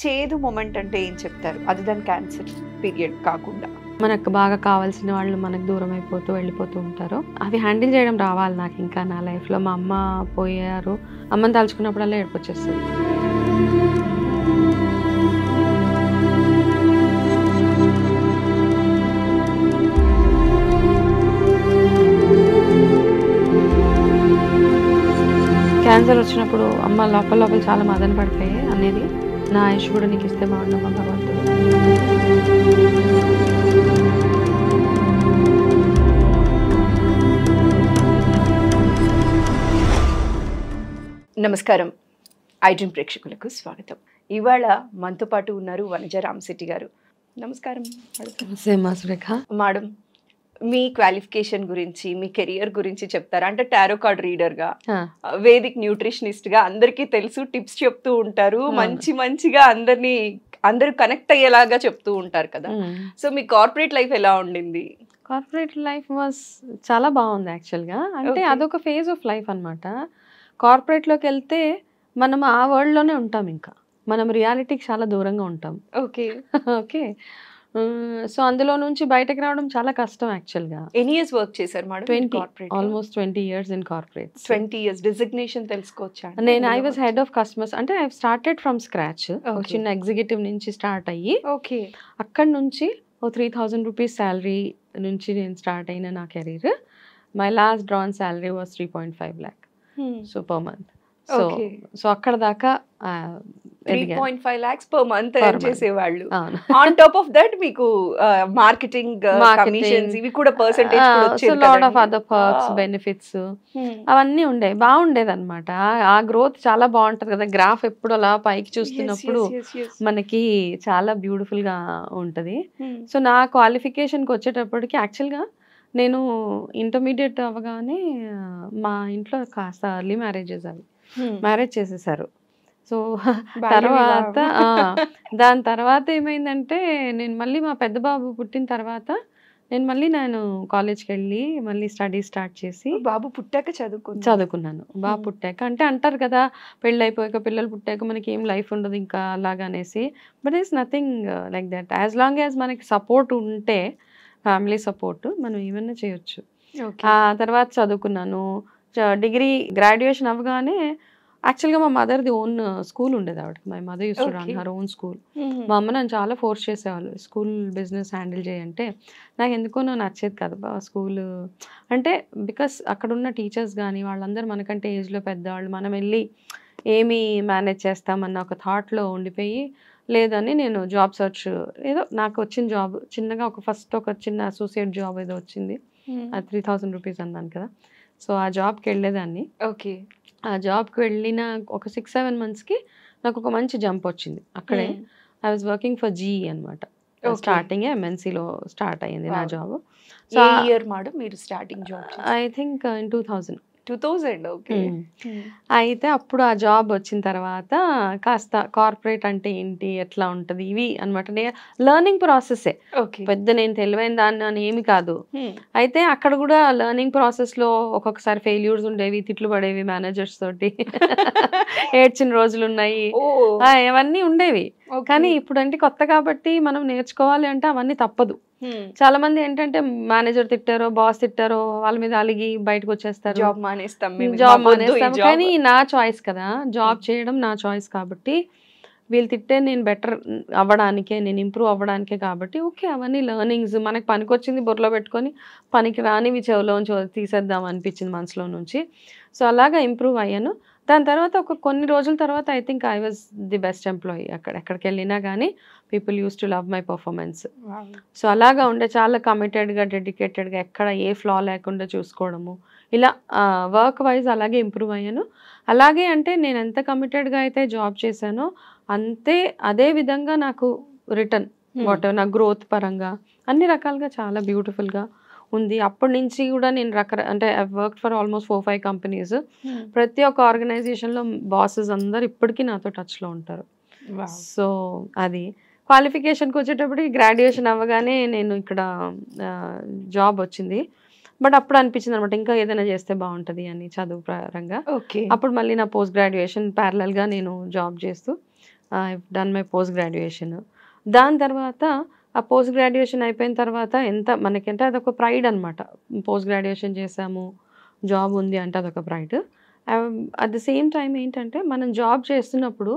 చేదు మూమెంట్ అంటే ఏం చెప్తారు అది దాని క్యాన్సర్ పీరియడ్ కాకుండా మనకు బాగా కావాల్సిన వాళ్ళు మనకు దూరం అయిపోతూ వెళ్ళిపోతూ ఉంటారు అవి హ్యాండిల్ చేయడం రావాలి నాకు ఇంకా నా లైఫ్లో మా అమ్మ పోయారు అమ్మని తలుచుకున్నప్పుడల్లా ఏడిపొచ్చేస్తుంది క్యాన్సర్ వచ్చినప్పుడు అమ్మ లోపల లోపల చాలా మదన పడిపోయి అనేది నా ఆయుష్ కూడా నీకు ఇస్తే బాగుందమ్మా భగవంతుడు నమస్కారం ఐడ్రీమ్ ప్రేక్షకులకు స్వాగతం ఇవాళ మనతో పాటు ఉన్నారు వనజ రామశెట్టి గారు నమస్కారం నమస్తే మా మేడం మీ క్వాలిఫికేషన్ గురించి మీ కెరియర్ గురించి చెప్తారు అంటే టారో కార్డ్ రీడర్ గా వేదిక్ న్యూట్రిషనిస్ట్ గా అందరికీ తెలుసు టిప్స్ చెప్తూ ఉంటారు మంచి మంచిగా అందరినీ అందరూ కనెక్ట్ అయ్యేలాగా చెప్తూ ఉంటారు కదా సో మీ కార్పొరేట్ లైఫ్ ఎలా ఉండింది కార్పొరేట్ లైఫ్ వాజ్ చాలా బాగుంది యాక్చువల్గా అంటే అదొక ఫేజ్ ఆఫ్ లైఫ్ అనమాట కార్పొరేట్లోకి వెళ్తే మనం ఆ వరల్డ్లోనే ఉంటాం ఇంకా మనం రియాలిటీకి చాలా దూరంగా ఉంటాం ఓకే ఓకే సో అందులో నుంచి బయటకు రావడం చాలా కష్టం యాక్చువల్గా ఎన్ని ఇయర్స్ వర్క్ చేశారు madam twenty almost twenty years in corporate twenty years designation తెలుసుకోవచ్చా నేను I was head of customers అంటే ఐ స్టార్టెడ్ ఫ్రమ్ స్క్రాచ్ చిన్న ఎగ్జిక్యూటివ్ నుంచి స్టార్ట్ అయ్యి ఓకే అక్కడ నుంచి ఓ త్రీ థౌజండ్ రూపీస్ శాలరీ నుంచి నేను స్టార్ట్ అయిన నా career my last drawn salary was three point five lakh super month so so అక్కడ దాకా point five lakhs per month top of that మీకు మార్కెటింగ్ ఆఫ్ అదర్ బెనిఫిట్స్ అవన్నీ ఉండే బాగుండేది అనమాట ఆ గ్రోత్ చాలా బాగుంటది కదా గ్రాఫ్ ఎప్పుడు అలా పైకి చూస్తున్నప్పుడు మనకి చాలా బ్యూటిఫుల్ గా ఉంటది hmm. సో నా క్వాలిఫికేషన్ కి వచ్చేటప్పటికి యాక్చువల్ గా నేను ఇంటర్మీడియట్ అవగానే మా ఇంట్లో కాస్త అర్లీ మ్యారేజెస్ అవి మ్యారేజ్ చేసేసారు సో తర్వాత దాని తర్వాత ఏమైందంటే నేను మళ్ళీ మా పెద్ద బాబు పుట్టిన తర్వాత నేను మళ్ళీ నేను కాలేజ్కి వెళ్ళి మళ్ళీ స్టడీ స్టార్ట్ చేసి బాబు పుట్టాక చదువుకు చదువుకున్నాను బాబు పుట్టాక అంటే అంటారు కదా పెళ్ళి అయిపోయాక పిల్లలు పుట్టాక మనకి ఏం లైఫ్ ఉండదు ఇంకా అలాగా అనేసి but is nothing like that as long as మనకి సపోర్ట్ ఉంటే ఫ్యామిలీ సపోర్ట్ మనం ఏమైనా చేయొచ్చు ఆ తర్వాత చదువుకున్నాను డిగ్రీ గ్రాడ్యుయేషన్ అవగానే యాక్చువల్గా మా మదర్ది ఓన్ స్కూల్ ఉండేది ఆవిడకి my mother use her own school మా అమ్మ నన్ను చాలా ఫోర్స్ చేసేవాళ్ళు స్కూల్ బిజినెస్ హ్యాండిల్ చేయంటే నాకు ఎందుకో నచ్చేది బా స్కూల్ అంటే బికాస్ అక్కడ ఉన్న టీచర్స్ కానీ వాళ్ళందరూ మనకంటే ఏజ్లో పెద్దవాళ్ళు మనం వెళ్ళి ఏమి మేనేజ్ చేస్తామన్న ఒక థాట్లో ఉండిపోయి లేదని నేను జాబ్ సర్చ్ ఏదో నాకు వచ్చిన జాబ్ చిన్నగా ఒక ఫస్ట్ ఒక చిన్న అసోసియేట్ జాబ్ ఏదో వచ్చింది త్రీ థౌసండ్ రూపీస్ అన్నాను కదా సో ఆ జాబ్కి వెళ్ళేదాన్ని ఓకే ఆ జాబ్కి వెళ్ళిన ఒక సిక్స్ సెవెన్ మంత్స్కి నాకు ఒక మంచి జంప్ వచ్చింది అక్కడే I was working for GE అనమాట స్టార్టింగ్ ఎంఎన్సీలో స్టార్ట్ అయ్యింది నా జాబ్ సో ఇయర్ మేడం మీరు starting job I think in two thousand two thousand okay అయితే అప్పుడు ఆ జాబ్ వచ్చిన తర్వాత కాస్త కార్పొరేట్ అంటే ఏంటి ఎట్లా ఉంటుంది ఇవి అనమాట లెర్నింగ్ ప్రాసెస్సే పెద్ద నేను తెలివైన దాన్ని అని ఏమి కాదు అయితే అక్కడ కూడా లెర్నింగ్ లో ఒక్కొక్కసారి ఫెయిల్యూర్స్ ఉండేవి తిట్లు పడేవి మేనేజర్స్ తోటి ఏడ్చిన రోజులు ఉన్నాయి అవన్నీ ఉండేవి కానీ ఇప్పుడంటే కొత్త కాబట్టి మనం నేర్చుకోవాలి అంటే అవన్నీ తప్పదు చాలా మంది ఏంటంటే మేనేజర్ తిట్టారు బాస్ తిట్టారో వాళ్ళ మీద అలిగి బయటకు వచ్చేస్తారు జాబ్ మానేస్తాం జాబ్ మానేస్తాం కానీ నా చాయిస్ కదా జాబ్ చేయడం నా చాయిస్ కాబట్టి వీళ్ళు తిట్టే నేను బెటర్ అవ్వడానికే నేను ఇంప్రూవ్ అవ్వడానికే కాబట్టి ఓకే అవన్నీ లెర్నింగ్స్ పనికి వచ్చింది బుర్రలో పెట్టుకొని పనికి రానివి నుంచి తీసేద్దాం అనిపించింది మనసులో నుంచి సో అలాగా ఇంప్రూవ్ అయ్యాను దాని తర్వాత ఒక కొన్ని రోజుల తర్వాత I think I was the best employee అక్కడ ఎక్కడికి వెళ్ళినా కానీ people use to love my performance so అలాగా ఉండే చాలా కమిటెడ్గా డెడికేటెడ్గా ఎక్కడ ఏ ఫ్లా లేకుండా చూసుకోవడము ఇలా వర్క్ వైజ్ అలాగే ఇంప్రూవ్ అయ్యాను అలాగే అంటే నేను ఎంత కమిటెడ్గా అయితే జాబ్ చేశానో అంతే అదే విధంగా నాకు రిటర్న్ hmm. వాట్ నా గ్రోత్ పరంగా అన్ని రకాలుగా చాలా బ్యూటిఫుల్గా ఉంది అప్పటి నుంచి కూడా నేను రకర అంటే I work for almost four five companies hmm. ప్రతి ఒక్క ఆర్గనైజేషన్లో బాసెస్ అందరు ఇప్పటికీ నాతో టచ్లో ఉంటారు సో అది క్వాలిఫికేషన్కి వచ్చేటప్పటికి గ్రాడ్యుయేషన్ అవ్వగానే నేను ఇక్కడ జాబ్ వచ్చింది బట్ అప్పుడు అనిపించింది అనమాట ఇంకా ఏదైనా చేస్తే బాగుంటుంది అని చదువు పరంగా అప్పుడు మళ్ళీ నా పోస్ట్ గ్రాడ్యుయేషన్ ప్యారలల్గా నేను జాబ్ చేస్తూ డన్ మై పోస్ట్ గ్రాడ్యుయేషన్ దాని తర్వాత ఆ పోస్ట్ గ్రాడ్యుయేషన్ అయిపోయిన తర్వాత ఎంత మనకంటే అదొక ప్రైడ్ అనమాట పోస్ట్ గ్రాడ్యుయేషన్ చేసాము జాబ్ ఉంది అంటే అదొక pride at the same time ఏంటంటే మనం జాబ్ చేస్తున్నప్పుడు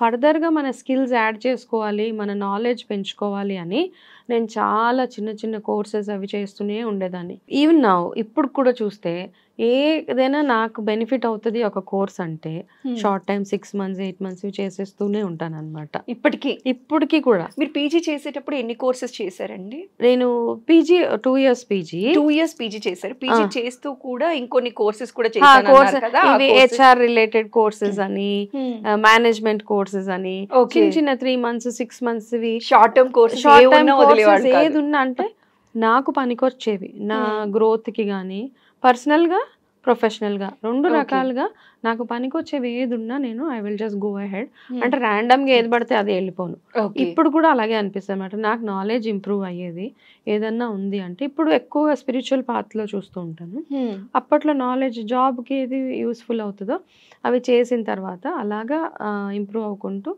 ఫర్దర్గా మన స్కిల్స్ యాడ్ చేసుకోవాలి మన నాలెడ్జ్ పెంచుకోవాలి అని నేను చాలా చిన్న చిన్న కోర్సెస్ అవి చేస్తూనే ఉండేదాన్ని ఈవెన్ నా ఇప్పుడు కూడా చూస్తే ఏదైనా నాకు బెనిఫిట్ అవుతుంది ఒక కోర్స్ అంటే short time six months eight months చేసేస్తూనే ఉంటాను అనమాట ఇప్పటికీ ఇప్పటికీ కూడా మీరు పీజీ చేసేటప్పుడు ఎన్ని కోర్సెస్ చేశారండి నేను PG two years PG two years PG చేశారు పీజీ చేస్తూ కూడా ఇంకొన్ని కోర్సెస్ కూడా ఇవి హెచ్ఆర్ రిలేటెడ్ కోర్సెస్ అని మేనేజ్మెంట్ కోర్సెస్ అని చిన్న చిన్న three months six months short term course short term resources ఏది ఉన్నా అంటే నాకు పనికొచ్చేవి నా గ్రోత్కి కానీ పర్సనల్గా ప్రొఫెషనల్గా రెండు రకాలుగా నాకు పనికొచ్చేవి ఏది ఉన్నా నేను I will just go ahead అంటే ర్యాండమ్గా ఏది పడితే అది వెళ్ళిపోను ఇప్పుడు కూడా అలాగే అనిపిస్తుంది అనమాట నాకు నాలెడ్జ్ ఇంప్రూవ్ అయ్యేది ఏదన్నా ఉంది అంటే ఇప్పుడు ఎక్కువగా స్పిరిచువల్ పాత్లో చూస్తూ ఉంటాను hmm. అప్పట్లో నాలెడ్జ్ జాబ్కి ఏది యూస్ఫుల్ అవుతుందో అవి చేసిన తర్వాత అలాగా ఇంప్రూవ్ అవ్వకుంటూ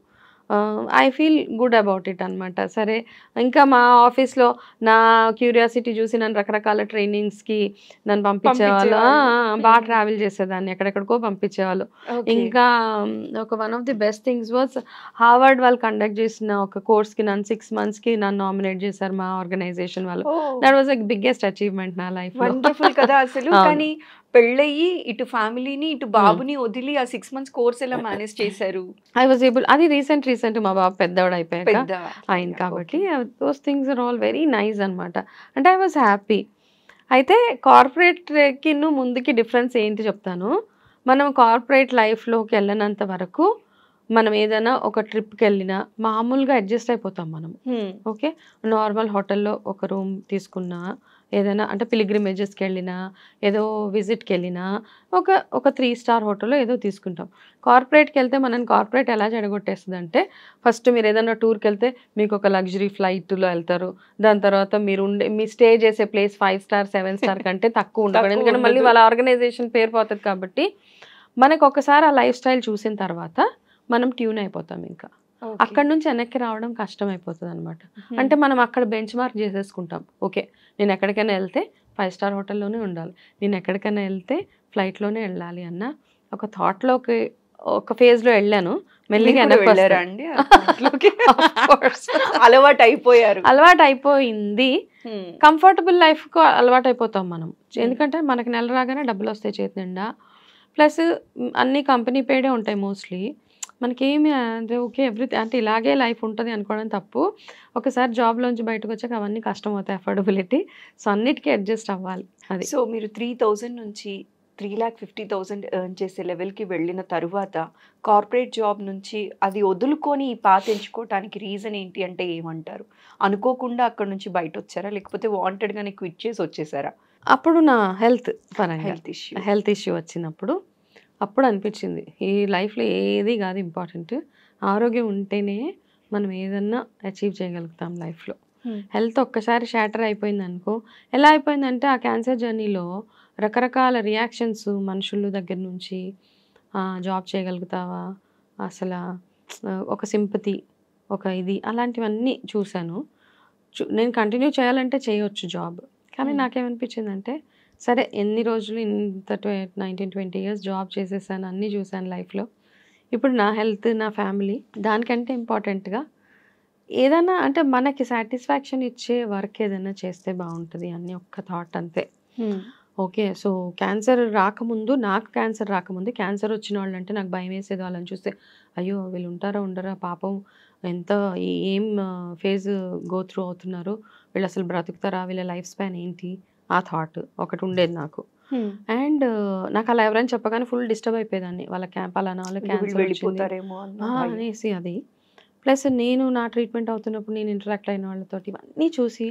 I feel good about it అనమాట సరే ఇంకా మా ఆఫీస్లో నా క్యూరియాసిటీ చూసి నన్ను రకరకాల ట్రైనింగ్స్కి నన్ను పంపించేవాళ్ళు బాగా ట్రావెల్ చేసేదాన్ని ఎక్కడెక్కడికో పంపించేవాళ్ళు ఇంకా ఒక one of the best things was Harvard వాళ్ళు కండక్ట్ చేసిన ఒక కోర్స్కి నన్ను సిక్స్ మంత్స్కి నన్ను నామినేట్ చేశారు మా ఆర్గనైజేషన్ వాళ్ళు దట్ వాజ్ బిగ్గెస్ట్ అచీవ్మెంట్ నా లైఫ్ కదా అసలు కానీ పెళ్ళయ్యి ఇటు ఫ్యామిలీని ఇటు బాబుని వదిలి ఆ సిక్స్ మంత్స్ కోర్స్ ఎలా మేనేజ్ చేశారు ఐ వాజ్ ఏబుల్ అది రీసెంట్ రీసెంట్ మా బాబు పెద్దవాడు అయిపోయాడు అయింది కాబట్టి those things are all very nice అనమాట అంటే ఐ వాజ్ హ్యాపీ అయితే కార్పొరేట్ కార్పొరేట్కి ముందుకి డిఫరెన్స్ ఏంటి చెప్తాను మనం కార్పొరేట్ లైఫ్లోకి వెళ్ళినంత వరకు మనం ఏదైనా ఒక ట్రిప్కి వెళ్ళినా మామూలుగా అడ్జస్ట్ అయిపోతాం మనం ఓకే నార్మల్ హోటల్లో ఒక రూమ్ తీసుకున్నా ఏదైనా అంటే పిలిగ్రిమేజెస్కి వెళ్ళినా ఏదో విజిట్కి వెళ్ళినా ఒక ఒక త్రీ స్టార్ హోటల్లో ఏదో తీసుకుంటాం కార్పొరేట్కి వెళ్తే మనం కార్పొరేట్ ఎలా చెడగొట్టేస్తుంది అంటే ఫస్ట్ మీరు ఏదైనా టూర్కి వెళ్తే మీకు ఒక లగ్జరీ ఫ్లైట్లో వెళ్తారు దాని తర్వాత మీరు ఉండే మీ స్టే చేసే place five star seven star కంటే తక్కువ ఉండదు ఎందుకంటే మళ్ళీ వాళ్ళ ఆర్గనైజేషన్ పేరు పోతుంది కాబట్టి మనకు ఒకసారి ఆ లైఫ్ స్టైల్ చూసిన తర్వాత మనం ట్యూన్ అయిపోతాం ఇంకా అక్కడ నుంచి వెనక్కి రావడం కష్టం అనమాట అంటే మనం అక్కడ బెంచ్ మార్క్ చేసేసుకుంటాం ఓకే నేను ఎక్కడికైనా వెళ్తే ఫైవ్ స్టార్ హోటల్లోనే ఉండాలి నేను ఎక్కడికైనా వెళ్తే ఫ్లైట్లోనే వెళ్ళాలి అన్న ఒక థాట్లోకి ఒక ఫేజ్లో వెళ్ళాను మెల్లిగా వెళ్ళారండి అలవాటు అయిపోయారు అలవాటు అయిపోయింది కంఫర్టబుల్ లైఫ్కు అలవాటు అయిపోతాం మనం ఎందుకంటే మనకి నెల రాగానే డబ్బులు వస్తాయి చేతి నిండా ప్లస్ అన్ని కంపెనీ పేడే ఉంటాయి మోస్ట్లీ మనకేమి అంటే ఓకే ఎవ్రీ అంటే ఇలాగే లైఫ్ ఉంటుంది అనుకోవడం తప్పు ఒకసారి జాబ్లోంచి బయటకు వచ్చాక అవన్నీ కష్టం అవుతాయి అఫోర్డబిలిటీ సో అన్నిటికీ అడ్జస్ట్ అవ్వాలి అది సో మీరు త్రీ థౌజండ్ నుంచి three lakh fifty thousand earn చేసే లెవెల్కి వెళ్ళిన తరువాత కార్పొరేట్ జాబ్ నుంచి అది వదులుకొని ఈ పాత ఎంచుకోవటానికి రీజన్ ఏంటి అంటే ఏమంటారు అనుకోకుండా అక్కడ నుంచి బయట వచ్చారా లేకపోతే వాంటెడ్గానే క్విట్ చేసి వచ్చేసారా అప్పుడు నా health health issue health issue వచ్చినప్పుడు అప్పుడు అనిపించింది ఈ లైఫ్లో ఏది కాదు ఇంపార్టెంట్ ఆరోగ్యం ఉంటేనే మనం ఏదన్నా అచీవ్ చేయగలుగుతాం లైఫ్లో హెల్త్ ఒక్కసారి షాటర్ అయిపోయింది అనుకో ఎలా అయిపోయిందంటే ఆ క్యాన్సర్ జర్నీలో రకరకాల రియాక్షన్స్ మనుషుల దగ్గర నుంచి జాబ్ చేయగలుగుతావా అసలు ఒక సింపతి ఒక ఇది అలాంటివన్నీ చూశాను నేను కంటిన్యూ చేయాలంటే చేయవచ్చు జాబ్ కానీ నాకేమనిపించిందంటే సరే ఎన్ని రోజులు ఇంత నైన్టీన్ ట్వంటీ ఇయర్స్ జాబ్ చేసేసాను అన్నీ చూశాను లైఫ్లో ఇప్పుడు నా హెల్త్ నా ఫ్యామిలీ దానికంటే ఇంపార్టెంట్గా ఏదైనా అంటే మనకి సాటిస్ఫాక్షన్ ఇచ్చే వర్క్ ఏదైనా చేస్తే బాగుంటుంది అని ఒక్క థాట్ అంతే ఓకే సో క్యాన్సర్ రాకముందు నాకు క్యాన్సర్ రాకముందు క్యాన్సర్ వచ్చిన వాళ్ళు అంటే నాకు భయం వేసేది వాళ్ళని చూస్తే అయ్యో వీళ్ళు ఉంటారా ఉండరా పాపం ఎంత ఏం ఫేజ్ గో త్రూ అవుతున్నారు వీళ్ళు అసలు బ్రతుకుతారా వీళ్ళ లైఫ్ స్పాన్ ఏంటి ఆ థాట్ ఒకటి ఉండేది నాకు అండ్ hmm. uh, నాకు అలా ఎవరైనా చెప్పగానే ఫుల్ డిస్టర్బ్ అయిపోయేదాన్ని వాళ్ళ క్యాంప్ అలానా వాళ్ళు క్యాన్సర్ అనేసి అది ప్లస్ నేను నా ట్రీట్మెంట్ అవుతున్నప్పుడు నేను ఇంటరాక్ట్ అయిన వాళ్ళతో ఇవన్నీ చూసి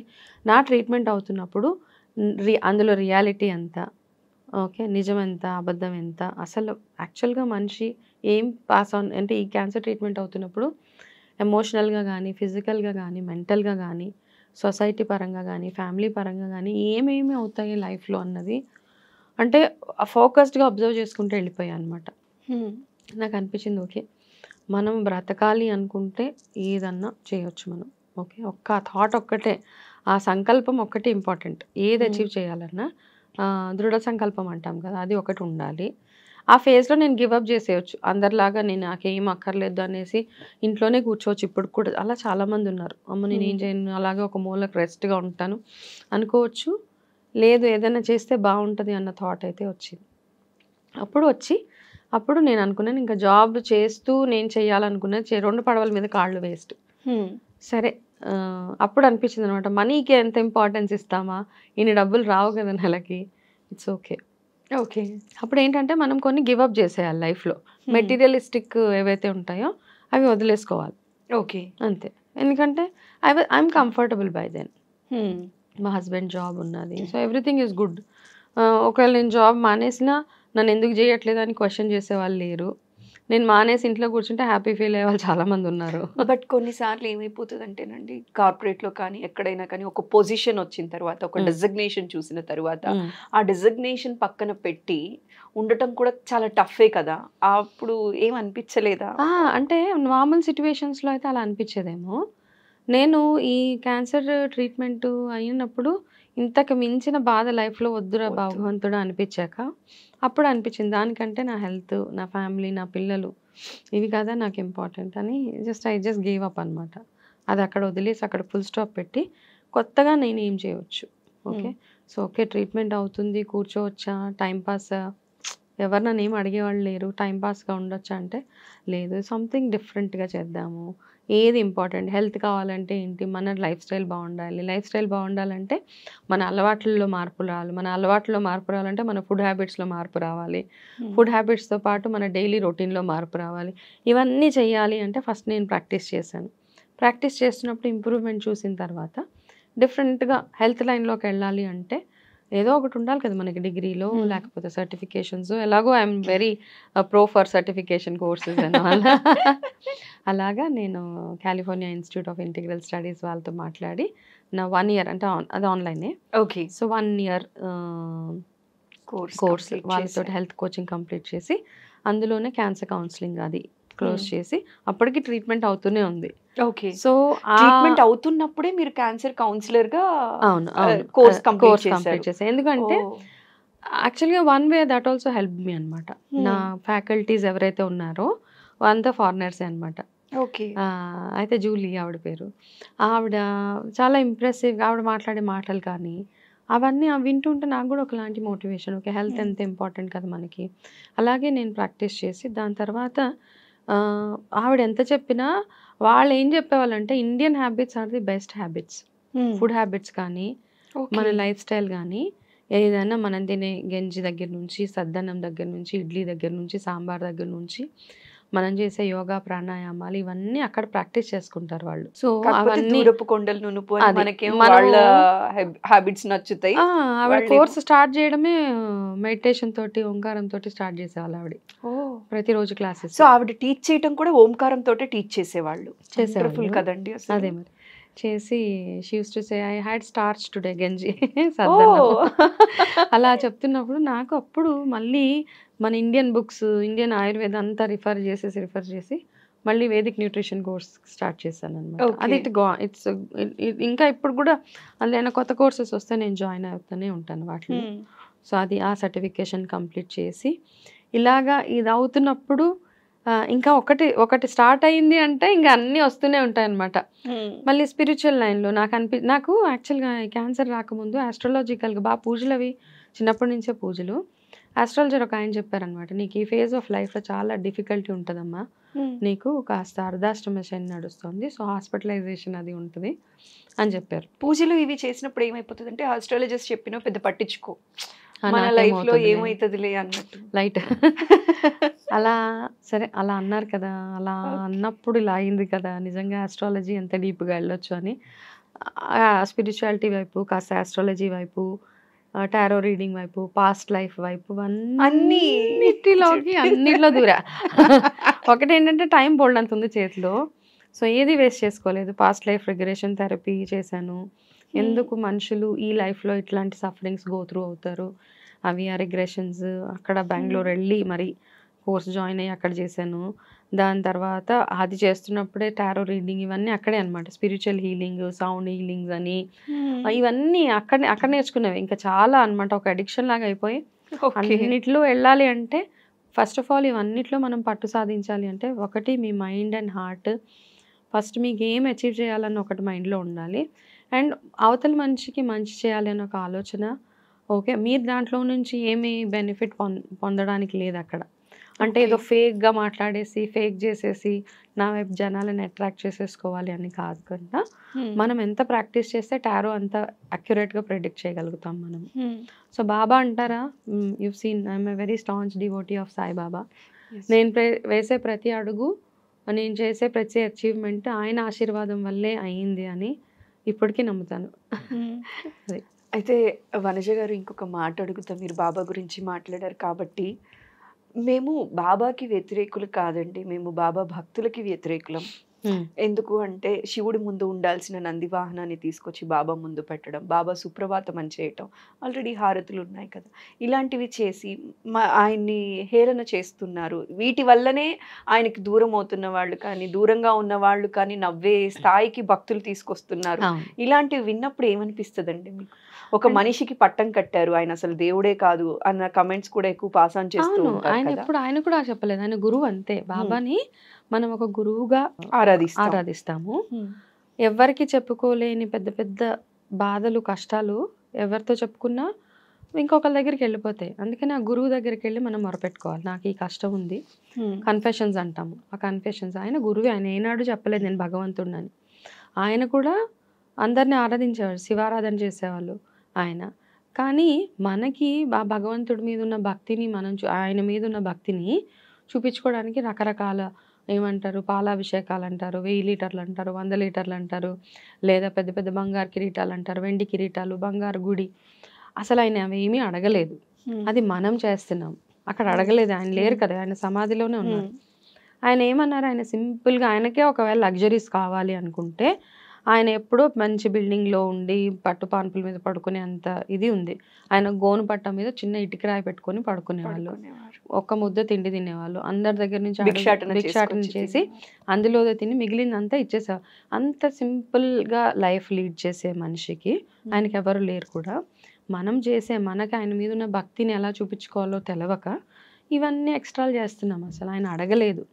నా ట్రీట్మెంట్ అవుతున్నప్పుడు అందులో రియాలిటీ ఎంత ఓకే నిజం ఎంత అబద్ధం ఎంత అసలు యాక్చువల్గా మనిషి ఏం పాస్ ఆన్ అంటే ఈ క్యాన్సర్ ట్రీట్మెంట్ అవుతున్నప్పుడు ఎమోషనల్గా కానీ ఫిజికల్గా కానీ మెంటల్గా కానీ సొసైటీ పరంగా కానీ ఫ్యామిలీ పరంగా కానీ ఏమేమి అవుతాయి లైఫ్లో అన్నది అంటే ఫోకస్డ్గా అబ్జర్వ్ చేసుకుంటూ వెళ్ళిపోయాయి అనమాట నాకు అనిపించింది ఓకే మనం బ్రతకాలి అనుకుంటే ఏదన్నా చేయొచ్చు మనం ఓకే ఒక్క థాట్ ఒక్కటే ఆ సంకల్పం ఒక్కటి ఇంపార్టెంట్ ఏది అచీవ్ చేయాలన్నా దృఢ సంకల్పం అంటాం కదా అది ఒకటి ఉండాలి ఆ ఫేజ్లో నేను గివప్ చేసేయచ్చు అందరిలాగా నేను నాకేం అక్కర్లేదు అనేసి ఇంట్లోనే కూర్చోవచ్చు ఇప్పుడు కూడా అలా చాలామంది ఉన్నారు అమ్మ నేను ఏం చేయను అలాగే ఒక మూలకు రెస్ట్గా ఉంటాను అనుకోవచ్చు లేదు ఏదైనా చేస్తే బాగుంటుంది అన్న థాట్ అయితే వచ్చింది అప్పుడు వచ్చి అప్పుడు నేను అనుకున్నాను ఇంకా జాబ్ చేస్తూ నేను చేయాలనుకున్నాను రెండు పడవల మీద కాళ్ళు వేస్ట్ సరే అప్పుడు అనిపించింది అనమాట మనీకి ఎంత ఇంపార్టెన్స్ ఇస్తామా ఇన్ని డబ్బులు రావు కదా నెలకి ఇట్స్ ఓకే ఓకే అప్పుడు ఏంటంటే మనం కొన్ని గివ్ అప్ చేసేయాలి లైఫ్లో మెటీరియలిస్టిక్ ఏవైతే ఉంటాయో అవి వదిలేసుకోవాలి ఓకే అంతే ఎందుకంటే I I'm comfortable by then మా హస్బెండ్ జాబ్ ఉన్నది సో ఎవ్రీథింగ్ ఈజ్ గుడ్ ఒకవేళ నేను జాబ్ మానేసినా నన్ను ఎందుకు చేయట్లేదు అని క్వశ్చన్ చేసేవాళ్ళు లేరు నేను మానేసి ఇంట్లో కూర్చుంటే హ్యాపీ ఫీల్ అయ్యే వాళ్ళు చాలా మంది ఉన్నారు బట్ కొన్నిసార్లు ఏమైపోతుంది అంటేనండి కార్పొరేట్లో కానీ ఎక్కడైనా కానీ ఒక పొజిషన్ వచ్చిన తర్వాత ఒక డెసిగ్నేషన్ చూసిన తర్వాత ఆ డెసిగ్నేషన్ పక్కన పెట్టి ఉండటం కూడా చాలా టఫే కదా అప్పుడు ఏం అనిపించలేదా అంటే నార్మల్ సిచ్యువేషన్స్లో అయితే అలా అనిపించేదేమో నేను ఈ క్యాన్సర్ ట్రీట్మెంట్ అయినప్పుడు ఇంతకు మించిన బాధ లైఫ్లో వద్దురా భగవంతుడు అనిపించాక అప్పుడు అనిపించింది దానికంటే నా హెల్త్ నా ఫ్యామిలీ నా పిల్లలు ఇవి కదా నాకు ఇంపార్టెంట్ అని just I just gave up అనమాట అది అక్కడ వదిలేసి అక్కడ ఫుల్ స్టాప్ పెట్టి కొత్తగా నేను ఏం చేయవచ్చు ఓకే సో ఓకే ట్రీట్మెంట్ అవుతుంది కూర్చోవచ్చా టైంపాస్ ఎవరు నన్ను ఏం అడిగేవాళ్ళు లేరు టైంపాస్గా ఉండొచ్చా అంటే లేదు సంథింగ్ డిఫరెంట్గా చేద్దాము ఏది ఇంపార్టెంట్ హెల్త్ కావాలంటే ఏంటి మన లైఫ్ స్టైల్ బాగుండాలి లైఫ్ స్టైల్ బాగుండాలంటే మన అలవాట్లలో మార్పు రావాలి మన అలవాట్లో మార్పు రావాలంటే మన ఫుడ్ హ్యాబిట్స్లో మార్పు రావాలి ఫుడ్ హ్యాబిట్స్తో పాటు మన డైలీ రొటీన్లో మార్పు రావాలి ఇవన్నీ చేయాలి అంటే ఫస్ట్ నేను ప్రాక్టీస్ చేశాను ప్రాక్టీస్ చేస్తున్నప్పుడు ఇంప్రూవ్మెంట్ చూసిన తర్వాత డిఫరెంట్గా హెల్త్ లైన్లోకి వెళ్ళాలి అంటే ఏదో ఒకటి ఉండాలి కదా మనకి డిగ్రీలో లేకపోతే సర్టిఫికేషన్స్ ఎలాగో I'm very pro for certification courses and అలాగా నేను California Institute of Integral Studies వాళ్ళతో మాట్లాడి నా వన్ ఇయర్ అంటే అది ఆన్లైనే okay so one year course course వాళ్ళతో హెల్త్ కోచింగ్ కంప్లీట్ చేసి అందులోనే క్యాన్సర్ కౌన్సిలింగ్ అది క్లోజ్ చేసి అప్పటికి ట్రీట్మెంట్ అవుతూనే ఉంది ఓకే సో ట్రీట్మెంట్ అవుతున్నప్పుడే మీరు క్యాన్సర్ కౌన్సిలర్ గా అవును కోర్స్ కంప్లీట్ చేశారు ఎందుకంటే యాక్చువల్గా one way that also help me అనమాట నా ఫ్యాకల్టీస్ ఎవరైతే ఉన్నారో అంతా ఫారినర్సే అనమాట ఓకే అయితే జూలీ ఆవిడ పేరు ఆవిడ చాలా ఇంప్రెసివ్గా ఆవిడ మాట్లాడే మాటలు కానీ అవన్నీ వింటుంటే నాకు కూడా ఒకలాంటి మోటివేషన్ ఓకే హెల్త్ ఎంత ఇంపార్టెంట్ కదా మనకి అలాగే నేను ప్రాక్టీస్ చేసి దాని తర్వాత ఆవిడ ఎంత చెప్పినా వాళ్ళు ఏం చెప్పేవాళ్ళంటే Indian habits are the best habits food habits కానీ మన లైఫ్ స్టైల్ కానీ ఏదైనా మనం తినే గంజి దగ్గర నుంచి సద్దన్నం దగ్గర నుంచి ఇడ్లీ దగ్గర నుంచి సాంబార్ దగ్గర నుంచి మనం చేసే యోగా ప్రాణాయామాలు ఇవన్నీ అక్కడ ప్రాక్టీస్ చేసుకుంటారు వాళ్ళు సో అవన్నీ కొండలు నునుపు హ్యాబిట్స్ నచ్చుతాయి ఆవిడ కోర్స్ స్టార్ట్ చేయడమే మెడిటేషన్ తోటి ఓంకారం తోటి స్టార్ట్ చేసేవాళ్ళు ఆవిడ ప్రతిరోజు క్లాసెస్ సో ఆవిడ టీచ్ చేయడం కూడా ఓంకారం తోటి టీచ్ చేసేవాళ్ళు చేసేవాళ్ళు కదండి అదే మరి చేసి she's to say I had starch today గంజి అలా చెప్తున్నప్పుడు నాకు అప్పుడు మళ్ళీ మన ఇండియన్ బుక్స్ ఇండియన్ ఆయుర్వేద అంతా రిఫర్ చేసేసి రిఫర్ చేసి మళ్ళీ వేదిక్ న్యూట్రిషన్ కోర్స్ స్టార్ట్ చేశాను అనమాట అది ఇట్ గా ఇట్స్ ఇంకా ఇప్పుడు కూడా అందులో కొత్త కోర్సెస్ వస్తే నేను జాయిన్ అవుతూనే ఉంటాను వాటిలో సో అది ఆ సర్టిఫికేషన్ కంప్లీట్ చేసి ఇలాగా ఇది అవుతున్నప్పుడు ఇంకా ఒకటి ఒకటి స్టార్ట్ అయింది అంటే ఇంకా అన్నీ వస్తూనే ఉంటాయి అనమాట మళ్ళీ స్పిరిచువల్ లైన్లో నాకు అనిపి నాకు యాక్చువల్గా క్యాన్సర్ రాకముందు ఆస్ట్రాలజికల్గా బాగా పూజలు అవి చిన్నప్పటి నుంచే పూజలు ఆస్ట్రాలజర్ ఒక ఆయన చెప్పారనమాట నీకు ఈ ఫేజ్ ఆఫ్ లైఫ్లో చాలా డిఫికల్టీ ఉంటుందమ్మా నీకు కాస్త అర్ధాష్టమ శని నడుస్తుంది సో హాస్పిటలైజేషన్ అది ఉంటుంది అని చెప్పారు పూజలు ఇవి చేసినప్పుడు ఏమైపోతుంది అంటే ఆస్ట్రాలజర్స్ చెప్పినా పెద్ద పట్టించుకో మన లైఫ్ లో ఏమవుతుందిలే అన్నట్టు లైట్ అలా సరే అలా అన్నారు కదా అలా అన్నప్పుడు ఇలా అయింది కదా నిజంగా ఆస్ట్రాలజీ ఎంత డీప్గా వెళ్ళొచ్చు అని స్పిరిచువాలిటీ వైపు కాస్త ఆస్ట్రాలజీ వైపు టారో రీడింగ్ వైపు పాస్ట్ లైఫ్ వైపు అన్నిటిలోకి అన్నిట్లో దూరా ఒకటేంటంటే ఏంటంటే టైం బోల్డ్ అంత ఉంది చేతిలో సో ఏది వేస్ట్ చేసుకోలేదు పాస్ట్ లైఫ్ రిగ్రెషన్ థెరపీ చేశాను ఎందుకు మనుషులు ఈ లైఫ్లో ఇట్లాంటి సఫరింగ్స్ గో త్రూ అవుతారు అవి ఆ రిగ్రెషన్స్ అక్కడ బెంగళూరు వెళ్ళి మరి కోర్స్ జాయిన్ అయ్యి అక్కడ చేశాను దాని తర్వాత అది చేస్తున్నప్పుడే టారో రీడింగ్ ఇవన్నీ అక్కడే అనమాట స్పిరిచువల్ హీలింగ్ సౌండ్ హీలింగ్స్ అని ఇవన్నీ అక్కడ అక్కడ నేర్చుకునేవి ఇంకా చాలా అనమాట ఒక అడిక్షన్ లాగా అయిపోయి అన్నిట్లో వెళ్ళాలి అంటే ఫస్ట్ ఆఫ్ ఆల్ ఇవన్నిట్లో మనం పట్టు సాధించాలి అంటే ఒకటి మీ మైండ్ అండ్ హార్ట్ ఫస్ట్ మీకు ఏం అచీవ్ చేయాలని ఒకటి మైండ్లో ఉండాలి అండ్ అవతల మనిషికి మంచి చేయాలి అనే ఒక ఆలోచన ఓకే మీరు దాంట్లో నుంచి ఏమీ బెనిఫిట్ పొందడానికి లేదు అక్కడ అంటే ఏదో ఫేక్గా మాట్లాడేసి ఫేక్ చేసేసి నా వైపు జనాలను అట్రాక్ట్ చేసేసుకోవాలి అని కాదు మనం ఎంత ప్రాక్టీస్ చేస్తే టారో అంత అక్యురేట్గా ప్రిడిక్ట్ చేయగలుగుతాం మనం సో బాబా అంటారా you seen I'm a very staunch devotee of Saibaba నేను వేసే ప్రతి అడుగు నేను చేసే ప్రతి అచీవ్మెంట్ ఆయన ఆశీర్వాదం వల్లే అయింది అని ఇప్పటికీ నమ్ముతాను అయితే వనజ గారు ఇంకొక మాట అడుగుతాం మీరు బాబా గురించి మాట్లాడారు కాబట్టి మేము బాబాకి వ్యతిరేకులు కాదండి మేము బాబా భక్తులకి వ్యతిరేకులం ఎందుకు అంటే శివుడి ముందు ఉండాల్సిన నంది వాహనాన్ని తీసుకొచ్చి బాబా ముందు పెట్టడం బాబా సుప్రభాతం అని చేయటం ఆల్రెడీ హారతులు ఉన్నాయి కదా ఇలాంటివి చేసి మా ఆయన్ని హేళన చేస్తున్నారు వీటి వల్లనే ఆయనకి దూరం అవుతున్న వాళ్ళు కానీ దూరంగా ఉన్న వాళ్ళు కానీ నవ్వే స్థాయికి భక్తులు తీసుకొస్తున్నారు ఇలాంటివి విన్నప్పుడు ఏమనిపిస్తుంది మీకు ఒక మనిషికి పట్టం కట్టారు ఆయన అసలు దేవుడే కాదు అన్న కమెంట్స్ కూడా ఎక్కువ పాస్ ఆన్ చేస్తున్నారు ఆయన ఎప్పుడు ఆయన కూడా చెప్పలేదు ఆయన గురువు అంతే బాబాని మనం ఒక గురువుగా ఆరాధి ఆరాధిస్తాము ఎవరికి చెప్పుకోలేని పెద్ద పెద్ద బాధలు కష్టాలు ఎవరితో చెప్పుకున్నా ఇంకొకరి దగ్గరికి వెళ్ళిపోతాయి అందుకని ఆ గురువు దగ్గరికి వెళ్ళి మనం మొరపెట్టుకోవాలి నాకు ఈ కష్టం ఉంది కన్ఫెషన్స్ అంటాము ఆ కన్ఫెషన్స్ ఆయన గురువు ఆయన ఏనాడు చెప్పలేదు నేను భగవంతుడిని ఆయన కూడా అందరినీ ఆరాధించేవాడు శివారాధన చేసేవాళ్ళు ఆయన కానీ మనకి ఆ భగవంతుడి మీద ఉన్న భక్తిని మనం ఆయన మీద ఉన్న భక్తిని చూపించుకోవడానికి రకరకాల ఏమంటారు పాలాభిషేకాలు అంటారు వెయ్యి లీటర్లు అంటారు వంద లీటర్లు అంటారు లేదా పెద్ద పెద్ద బంగారు కిరీటాలు అంటారు వెండి కిరీటాలు బంగారు గుడి అసలు ఆయన అవి ఏమీ అడగలేదు అది మనం చేస్తున్నాం అక్కడ అడగలేదు ఆయన లేరు కదా ఆయన సమాధిలోనే ఉన్నారు ఆయన ఏమన్నారు ఆయన సింపుల్గా ఆయనకే ఒకవేళ లగ్జరీస్ కావాలి అనుకుంటే ఆయన ఎప్పుడూ మంచి బిల్డింగ్లో ఉండి పట్టు పాన్పుల మీద పడుకునే అంత ఇది ఉంది ఆయన గోను పట్ట మీద చిన్న ఇటుక రాయి పెట్టుకొని పడుకునేవాళ్ళు ఒక్క ముద్ద తిండి తినేవాళ్ళు అందరి దగ్గర నుంచి భిక్షాటన చేసి అందులో తిని మిగిలిందంతా ఇచ్చేసా అంత సింపుల్గా లైఫ్ లీడ్ చేసే మనిషికి ఆయనకి ఎవరు లేరు కూడా మనం చేసే మనకి ఆయన మీద ఉన్న భక్తిని ఎలా చూపించుకోవాలో తెలవక ఇవన్నీ ఎక్స్ట్రాలు చేస్తున్నాం అసలు ఆయన అడగలేదు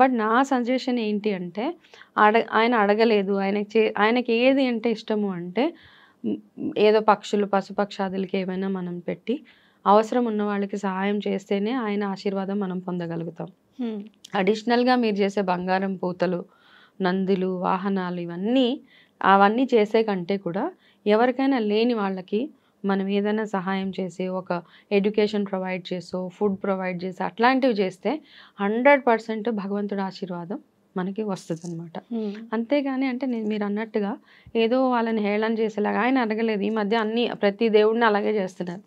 బట్ నా సజెషన్ ఏంటి అంటే అడ ఆయన అడగలేదు ఆయనకి చే ఆయనకి ఏది అంటే ఇష్టము అంటే ఏదో పక్షులు పశుపక్షాదులకి ఏమైనా మనం పెట్టి అవసరం ఉన్న వాళ్ళకి సహాయం చేస్తేనే ఆయన ఆశీర్వాదం మనం పొందగలుగుతాం అడిషనల్గా మీరు చేసే బంగారం పూతలు నందులు వాహనాలు ఇవన్నీ అవన్నీ చేసే కంటే కూడా ఎవరికైనా లేని వాళ్ళకి మనం ఏదైనా సహాయం చేసి ఒక ఎడ్యుకేషన్ ప్రొవైడ్ చేసో ఫుడ్ ప్రొవైడ్ చేసి అట్లాంటివి చేస్తే హండ్రెడ్ పర్సెంట్ భగవంతుడు ఆశీర్వాదం మనకి వస్తుంది అనమాట అంతేగాని అంటే నేను మీరు అన్నట్టుగా ఏదో వాళ్ళని హేళన చేసేలాగా ఆయన అడగలేదు ఈ మధ్య అన్ని ప్రతి దేవుడిని అలాగే చేస్తున్నారు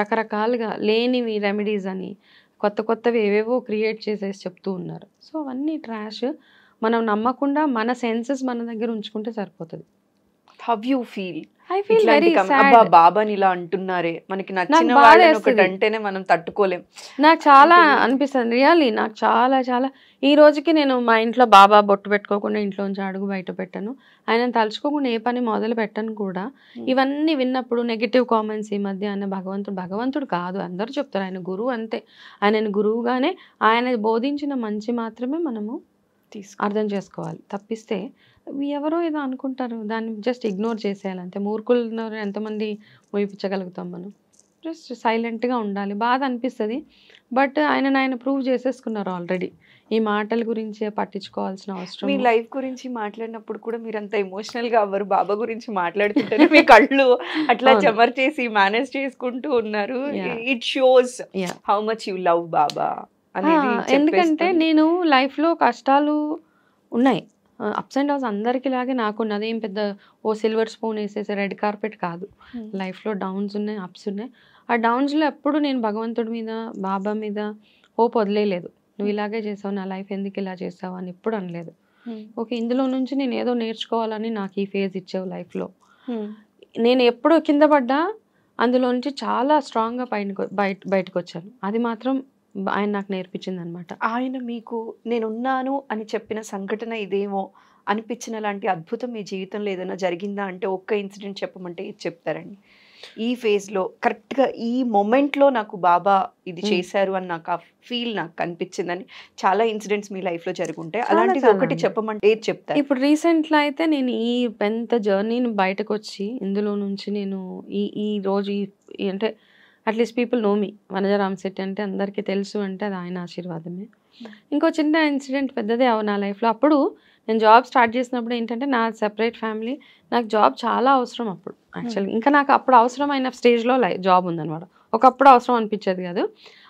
రకరకాలుగా లేనివి రెమెడీస్ అని కొత్త కొత్తవి ఏవేవో క్రియేట్ చేసేసి చెప్తూ ఉన్నారు సో అవన్నీ ట్రాష్ మనం నమ్మకుండా మన సెన్సెస్ మన దగ్గర ఉంచుకుంటే సరిపోతుంది how you feel I feel very అబ్బా ఇలా అంటున్నారే మనకి నచ్చిన వాళ్ళని ఒకటి అంటేనే మనం తట్టుకోలేం నాకు చాలా అనిపిస్తుంది రియల్లీ నాకు చాలా చాలా ఈ రోజుకి నేను మా ఇంట్లో బాబా బొట్టు పెట్టుకోకుండా ఇంట్లోంచి అడుగు బయట పెట్టను ఆయన తలుచుకోకుండా ఏ పని మొదలు పెట్టను కూడా ఇవన్నీ విన్నప్పుడు నెగిటివ్ కామెంట్స్ ఈ మధ్య ఆయన భగవంతుడు భగవంతుడు కాదు అందరూ చెప్తారు ఆయన గురువు అంతే ఆయన గురువుగానే ఆయన బోధించిన మంచి మాత్రమే మనము అర్థం చేసుకోవాలి తప్పిస్తే ఎవరో ఏదో అనుకుంటారు దాన్ని జస్ట్ ఇగ్నోర్ అంతే మూర్ఖులను ఎంతమంది మోయిపించగలుగుతాం మనం జస్ట్ సైలెంట్గా ఉండాలి బాధ అనిపిస్తుంది బట్ ఆయన ఆయన ప్రూవ్ చేసేసుకున్నారు ఆల్రెడీ ఈ మాటల గురించి పట్టించుకోవాల్సిన అవసరం మీ లైఫ్ గురించి మాట్లాడినప్పుడు కూడా మీరు అంత ఎమోషనల్గా అవ్వరు బాబా గురించి మాట్లాడుతుంటారు మీ కళ్ళు అట్లా చెమర్ చేసి మేనేజ్ చేసుకుంటూ ఉన్నారు it shows how much you love Baba ఎందుకంటే నేను లైఫ్లో కష్టాలు ఉన్నాయి అప్స్ అండ్ డౌన్స్ అందరికి లాగే నాకున్న ఏం పెద్ద ఓ సిల్వర్ స్పూన్ వేసేసి రెడ్ కార్పెట్ కాదు లైఫ్లో hmm. డౌన్స్ ఉన్నాయి అప్స్ ఉన్నాయి ఆ డౌన్స్లో ఎప్పుడు నేను భగవంతుడి మీద బాబా మీద హోప్ వదిలేదు నువ్వు hmm. ఇలాగే చేసావు నా లైఫ్ ఎందుకు ఇలా చేసావు అని ఎప్పుడు అనలేదు ఓకే hmm. ఇందులో నుంచి నేను ఏదో నేర్చుకోవాలని నాకు ఈ ఫేజ్ ఇచ్చావు లైఫ్లో నేను ఎప్పుడు కింద పడ్డా అందులో నుంచి చాలా స్ట్రాంగ్గా పైన బయట బయటకు వచ్చాను అది మాత్రం ఆయన నాకు నేర్పించింది అనమాట ఆయన మీకు నేనున్నాను అని చెప్పిన సంఘటన ఇదేమో అనిపించిన లాంటి అద్భుతం మీ జీవితంలో ఏదైనా జరిగిందా అంటే ఒక్క ఇన్సిడెంట్ చెప్పమంటే ఇది చెప్తారండి ఈ ఫేజ్లో కరెక్ట్గా ఈ మూమెంట్లో నాకు బాబా ఇది చేశారు అని నాకు ఆ ఫీల్ నాకు కనిపించిందని చాలా ఇన్సిడెంట్స్ మీ లైఫ్లో జరుగుంటాయి అలాంటిది ఒకటి చెప్పమంటే ఏది చెప్తాను ఇప్పుడు రీసెంట్లో అయితే నేను ఈ పెద్ద జర్నీని బయటకు వచ్చి ఇందులో నుంచి నేను ఈ ఈ రోజు అంటే at least people know me Vanajaram Shetty అంటే అందరికీ తెలుసు అంటే అది ఆయన ఆశీర్వాదమే hmm. ఇంకో చిన్న ఇన్సిడెంట్ పెద్దదే అవు నా లైఫ్లో అప్పుడు నేను జాబ్ స్టార్ట్ చేసినప్పుడు ఏంటంటే నా సెపరేట్ ఫ్యామిలీ నాకు జాబ్ చాలా అవసరం అప్పుడు యాక్చువల్లీ hmm. ఇంకా నాకు అప్పుడు అవసరమైన స్టేజ్లో లై జాబ్ ఉందన్నమాట ఒకప్పుడు అవసరం అనిపించేది కాదు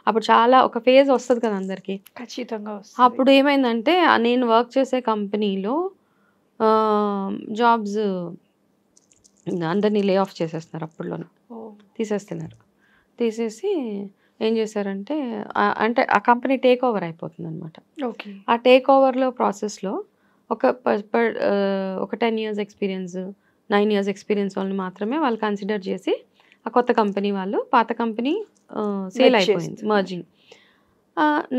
అప్పుడు చాలా ఒక ఫేజ్ వస్తుంది కదా అందరికీ ఖచ్చితంగా అప్పుడు ఏమైందంటే నేను వర్క్ చేసే కంపెనీలో జాబ్స్ అందరినీ లే ఆఫ్ చేసేస్తున్నారు అప్పుడులోనే తీసేస్తున్నారు తీసేసి ఏం చేశారంటే అంటే ఆ కంపెనీ టేక్ ఓవర్ అయిపోతుంది అనమాట ఓకే ఆ టేక్ ఓవర్లో ప్రాసెస్లో ఒక ఒక ten years experience nine years experience వాళ్ళని మాత్రమే వాళ్ళు కన్సిడర్ చేసి ఆ కొత్త కంపెనీ వాళ్ళు పాత కంపెనీ సేల్ అయిపోయింది మర్జింగ్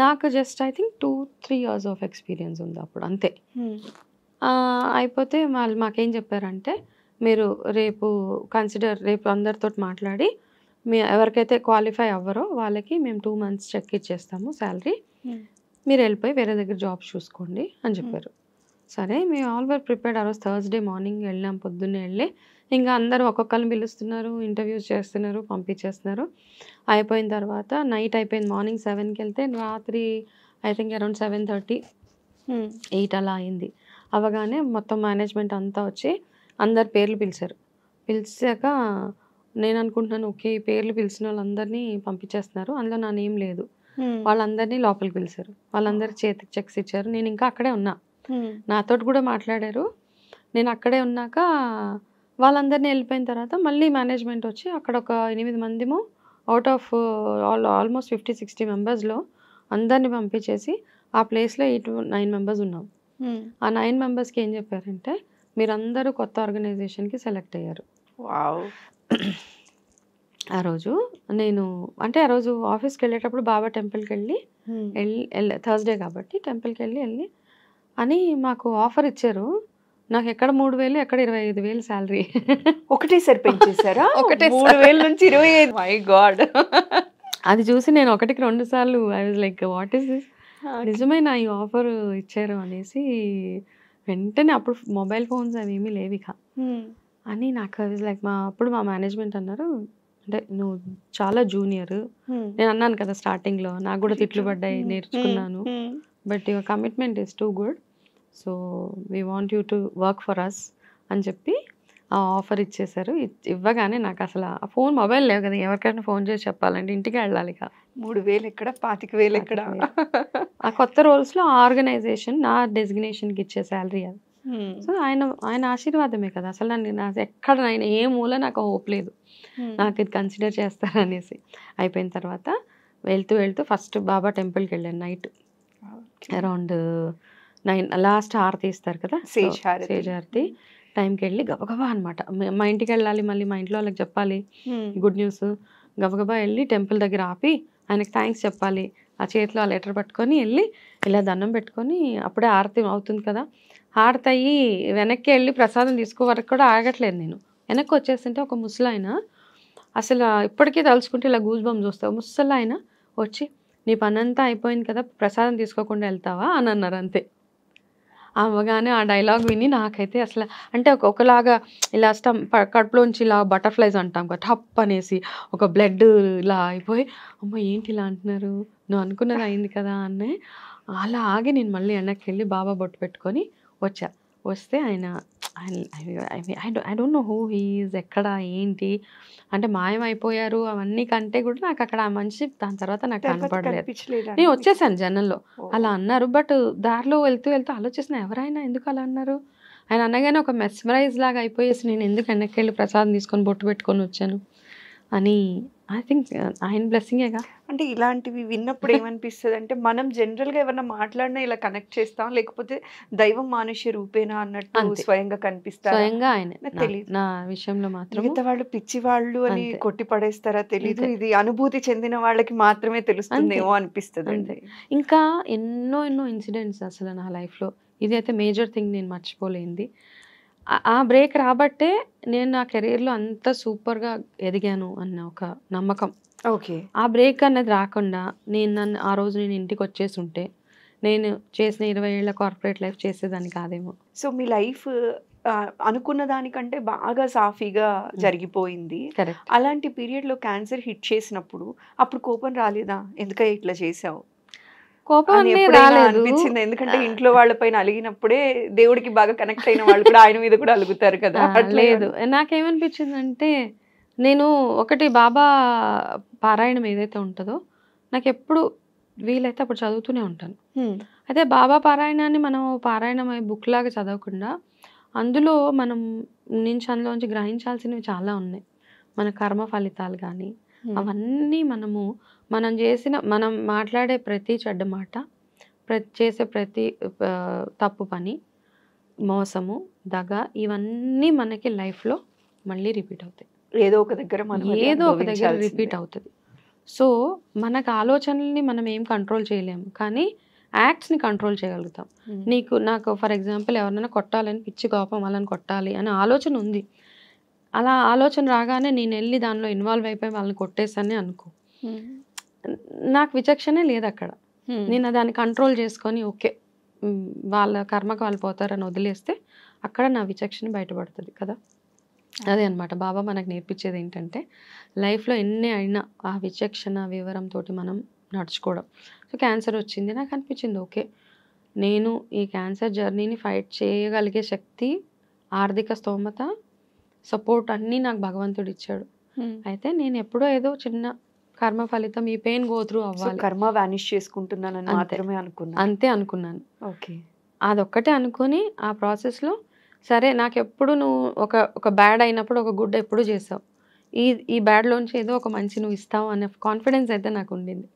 నాకు just I think two three years of experience ఉంది అప్పుడు అంతే hmm. అయిపోతే వాళ్ళు మాకేం చెప్పారంటే మీరు రేపు కన్సిడర్ రేపు అందరితో మాట్లాడి మీ ఎవరికైతే క్వాలిఫై అవ్వరో వాళ్ళకి మేము టూ మంత్స్ చెక్ ఇచ్చేస్తాము శాలరీ hmm. మీరు వెళ్ళిపోయి వేరే దగ్గర జాబ్ చూసుకోండి అని చెప్పారు సరే మేము ఆల్వేర్ ప్రిపేర్డ్ ఆ రోజు థర్స్డే మార్నింగ్ వెళ్ళాం పొద్దున్నే వెళ్ళి ఇంకా అందరూ ఒక్కొక్కరిని పిలుస్తున్నారు ఇంటర్వ్యూస్ చేస్తున్నారు పంపించేస్తున్నారు అయిపోయిన తర్వాత నైట్ అయిపోయింది మార్నింగ్ సెవెన్కి వెళ్తే రాత్రి I think around seven thirty hmm. Eight అలా అయింది అవగానే మొత్తం మేనేజ్మెంట్ అంతా వచ్చి అందరు పేర్లు పిలిచారు పిలిచాక నేను అనుకుంటున్నాను ఓకే పేర్లు పిలిచిన వాళ్ళందరినీ పంపించేస్తున్నారు అందులో నా నేమ్ లేదు వాళ్ళందరినీ లోపలికి పిలిచారు వాళ్ళందరి చేతికి చెక్స్ ఇచ్చారు నేను ఇంకా అక్కడే ఉన్నా నాతోటి కూడా మాట్లాడారు నేను అక్కడే ఉన్నాక వాళ్ళందరినీ వెళ్ళిపోయిన తర్వాత మళ్ళీ మేనేజ్మెంట్ వచ్చి అక్కడ ఒక ఎనిమిది మందిమో out of all almost fifty sixty మెంబర్స్లో అందరిని పంపించేసి ఆ ప్లేస్లో ఎయిట్ నైన్ మెంబర్స్ ఉన్నాం ఆ నైన్ మెంబర్స్కి ఏం చెప్పారంటే మీరందరూ కొత్త ఆర్గనైజేషన్కి సెలెక్ట్ అయ్యారు ఆ రోజు నేను అంటే ఆ రోజు ఆఫీస్కి వెళ్ళేటప్పుడు బాబా టెంపుల్కి వెళ్ళి వెళ్ళి థర్స్డే కాబట్టి టెంపుల్కి వెళ్ళి వెళ్ళి అని మాకు ఆఫర్ ఇచ్చారు నాకు ఎక్కడ మూడు వేలు ఎక్కడ ఇరవై ఐదు వేలు శాలరీ ఒకటేసారి పెంచేసారా ఒకటే మూడు వేల నుంచి ఇరవై ఐదు మై గాడ్ అది చూసి నేను ఒకటికి రెండు సార్లు I was like what is this నా ఈ ఆఫర్ ఇచ్చారు అనేసి వెంటనే అప్పుడు మొబైల్ ఫోన్స్ అవి ఏమీ లేవు ఇక అని నాకు లైక్ మా అప్పుడు మా మేనేజ్మెంట్ అన్నారు అంటే నువ్వు చాలా జూనియర్ నేను అన్నాను కదా స్టార్టింగ్ లో నాకు కూడా తిట్లు పడ్డాయి నేర్చుకున్నాను but your commitment is too good so we want you to work for us అని చెప్పి ఆఫర్ ఇచ్చేశారు ఇవ్వగానే నాకు అసలు ఆ ఫోన్ మొబైల్ లేవు కదా ఎవరికైనా ఫోన్ చేసి చెప్పాలంటే ఇంటికి వెళ్ళాలి మూడు వేలు ఎక్కడ పాతిక వేలు ఎక్కడ ఆ కొత్త రోల్స్లో ఆర్గనైజేషన్ నా డెసిగ్నేషన్కి ఇచ్చే శాలరీ అది సో ఆయన ఆయన ఆశీర్వాదమే కదా అసలు నన్ను నా ఎక్కడ ఆయన ఏ మూల నాకు హోప్ లేదు నాకు ఇది కన్సిడర్ చేస్తారనేసి అయిపోయిన తర్వాత వెళ్తూ వెళ్తూ ఫస్ట్ బాబా టెంపుల్కి వెళ్ళాను నైట్ అరౌండ్ నైన్ లాస్ట్ హారతి ఇస్తారు కదా సేజ్ హారతి టైంకి వెళ్ళి గబగబా అనమాట మా ఇంటికి వెళ్ళాలి మళ్ళీ మా ఇంట్లో వాళ్ళకి చెప్పాలి గుడ్ న్యూస్ గబగబా వెళ్ళి టెంపుల్ దగ్గర ఆపి ఆయనకి థ్యాంక్స్ చెప్పాలి ఆ చేతిలో ఆ లెటర్ పట్టుకొని వెళ్ళి ఇలా దండం పెట్టుకొని అప్పుడే ఆరతి అవుతుంది కదా ఆడతాయి వెనక్కి వెళ్ళి ప్రసాదం తీసుకో వరకు కూడా ఆగట్లేదు నేను వెనక్కి వచ్చేస్తుంటే ఒక ముసలాయన అసలు ఇప్పటికీ తలుచుకుంటే ఇలా గూజ్ బొమ్మ చూస్తావు ముసలాయన వచ్చి నీ పనంతా అయిపోయింది కదా ప్రసాదం తీసుకోకుండా వెళ్తావా అని అన్నారు అంతే అవగానే ఆ డైలాగ్ విని నాకైతే అసలు అంటే ఒక ఒకలాగా ఇలా స్టమ్ కడుపులోంచి ఇలా బటర్ఫ్లైస్ అంటాం కదా టప్ అనేసి ఒక బ్లడ్ ఇలా అయిపోయి అమ్మ ఏంటి ఇలా అంటున్నారు నువ్వు అనుకున్నది అయింది కదా అన్నే అలా ఆగి నేను మళ్ళీ వెనక్కి వెళ్ళి బాబా బొట్టు పెట్టుకొని వచ్చా వస్తే ఆయన I don't know who he's ఎక్కడ ఏంటి అంటే మాయమైపోయారు అవన్నీ కంటే కూడా నాకు అక్కడ ఆ మనిషి దాని తర్వాత నాకు కనపడలేదు నేను వచ్చేసాను జనంలో అలా అన్నారు బట్ దారిలో వెళ్తూ వెళ్తూ ఆలోచిస్తున్నా ఎవరైనా ఎందుకు అలా అన్నారు ఆయన అనగానే ఒక మెస్మరైజ్ లాగా అయిపోయేసి నేను ఎందుకు వెనక్కి వెళ్ళి ప్రసాదం తీసుకొని బొట్టు పెట్టుకొని వచ్చాను అని ఐ థింక్ ఆయన బ్లెస్సింగేగా అంటే ఇలాంటివి విన్నప్పుడు ఏమనిపిస్తుంది అంటే మనం జనరల్గా ఏమన్నా మాట్లాడినా ఇలా కనెక్ట్ చేస్తాం లేకపోతే దైవం మానుష్య రూపేనా అన్నట్టు స్వయంగా కనిపిస్తారు స్వయంగా తెలియదు నా విషయంలో మాత్రం మిగతా వాళ్ళు పిచ్చి వాళ్ళు అని కొట్టి పడేస్తారా తెలీదు ఇది అనుభూతి చెందిన వాళ్ళకి మాత్రమే తెలుస్తుందేమో అనిపిస్తుంది ఇంకా ఎన్నో ఎన్నో ఇన్సిడెంట్స్ అసలు నా లైఫ్లో ఇది అయితే మేజర్ థింగ్ నేను మర్చిపోలేంది ఆ బ్రేక్ రాబట్టే నేను నా కెరీర్లో అంత సూపర్గా ఎదిగాను అన్న ఒక నమ్మకం ఓకే ఆ బ్రేక్ అన్నది రాకుండా నేను నన్ను ఆ రోజు నేను ఇంటికి వచ్చేసి ఉంటే నేను చేసిన ఇరవై ఏళ్ళ కార్పొరేట్ లైఫ్ చేసేదాన్ని కాదేమో సో మీ లైఫ్ అనుకున్న దానికంటే బాగా సాఫీగా జరిగిపోయింది అలాంటి పీరియడ్లో క్యాన్సర్ హిట్ చేసినప్పుడు అప్పుడు కోపం రాలేదా ఎందుక ఇట్లా చేసావు కోపం అనిపించింది ఎందుకంటే ఇంట్లో వాళ్ళ పైన అలిగినప్పుడే దేవుడికి బాగా కనెక్ట్ అయిన వాళ్ళు కూడా ఆయన మీద కూడా అలుగుతారు కదా లేదు నాకేమనిపించింది అంటే నేను ఒకటి బాబా పారాయణం ఏదైతే ఉంటుందో నాకు ఎప్పుడు వీలైతే అప్పుడు చదువుతూనే ఉంటాను అయితే బాబా పారాయణాన్ని మనం పారాయణం అయ్యే బుక్ లాగా చదవకుండా అందులో మనం నుంచి అందులోంచి గ్రహించాల్సినవి చాలా ఉన్నాయి మన కర్మ ఫలితాలు కానీ అవన్నీ మనము మనం చేసిన మనం మాట్లాడే ప్రతి చెడ్డ మాట చేసే ప్రతి తప్పు పని మోసము దగ ఇవన్నీ మనకి లైఫ్లో మళ్ళీ రిపీట్ అవుతాయి ఏదో ఒక దగ్గర మనం ఏదో ఒక దగ్గర రిపీట్ అవుతుంది సో మనకు ఆలోచనల్ని మనం ఏం కంట్రోల్ చేయలేము కానీ యాక్ట్స్ని కంట్రోల్ చేయగలుగుతాం నీకు నాకు ఫర్ ఎగ్జాంపుల్ ఎవరినైనా కొట్టాలని పిచ్చి కోపం వాళ్ళని కొట్టాలి అనే ఆలోచన ఉంది అలా ఆలోచన రాగానే నేను వెళ్ళి దానిలో ఇన్వాల్వ్ అయిపోయి వాళ్ళని కొట్టేసానే అనుకో నాకు విచక్షణే లేదు అక్కడ hmm. నేను దాన్ని కంట్రోల్ చేసుకొని ఓకే వాళ్ళ కర్మకు వాళ్ళు పోతారని వదిలేస్తే అక్కడ నా విచక్షణ బయటపడుతుంది కదా hmm. అదే అనమాట బాబా మనకు నేర్పించేది ఏంటంటే లైఫ్లో ఎన్ని అయినా ఆ విచక్షణ వివరంతో మనం నడుచుకోవడం సో క్యాన్సర్ వచ్చింది నాకు అనిపించింది ఓకే నేను ఈ క్యాన్సర్ జర్నీని ఫైట్ చేయగలిగే శక్తి ఆర్థిక స్తోమత సపోర్ట్ అన్నీ నాకు భగవంతుడు ఇచ్చాడు hmm. అయితే నేను ఎప్పుడో ఏదో చిన్న కర్మ ఫలితం ఈ పెయిన్ గో త్రూ అవ్వాలి కర్మ వానిష్ చేసుకుంటున్నాను మాత్రమే అనుకున్నాను అంతే అనుకున్నాను ఓకే అదొక్కటే అనుకుని ఆ ప్రాసెస్లో సరే నాకు ఎప్పుడు నువ్వు ఒక ఒక బ్యాడ్ అయినప్పుడు ఒక గుడ్ ఎప్పుడు చేసావు ఈ ఈ బ్యాడ్లోంచి ఏదో ఒక మంచి నువ్వు ఇస్తావు అనే కాన్ఫిడెన్స్ అయితే నాకు ఉండింది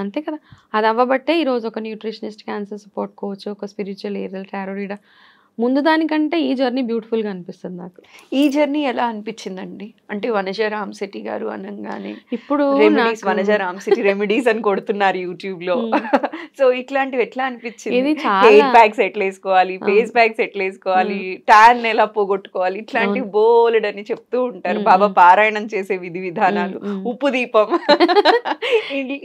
అంతే కదా అది అవ్వబట్టే ఈరోజు ఒక న్యూట్రిషనిస్ట్ క్యాన్సర్ సపోర్ట్ కోచ్ ఒక స్పిరిచువల్ ఏరియల్ టారోరీడా ముందు దానికంటే ఈ జర్నీ బ్యూటిఫుల్గా అనిపిస్తుంది నాకు ఈ జర్నీ ఎలా అనిపించిందండి అంటే వనజ రామ్ శెట్టి గారు అనగానే ఇప్పుడు వనజ రామ్ శెట్టి రెమెడీస్ అని కొడుతున్నారు యూట్యూబ్ లో సో ఇట్లాంటివి ఎట్లా అనిపించింది హెయిర్ బ్యాగ్స్ ఎట్లా వేసుకోవాలి ఫేస్ బ్యాగ్స్ ఎట్లా వేసుకోవాలి ట్యాన్ ఎలా పోగొట్టుకోవాలి ఇట్లాంటి బోల్డ్ అని చెప్తూ ఉంటారు బాబా పారాయణం చేసే విధి విధానాలు ఉప్పు దీపం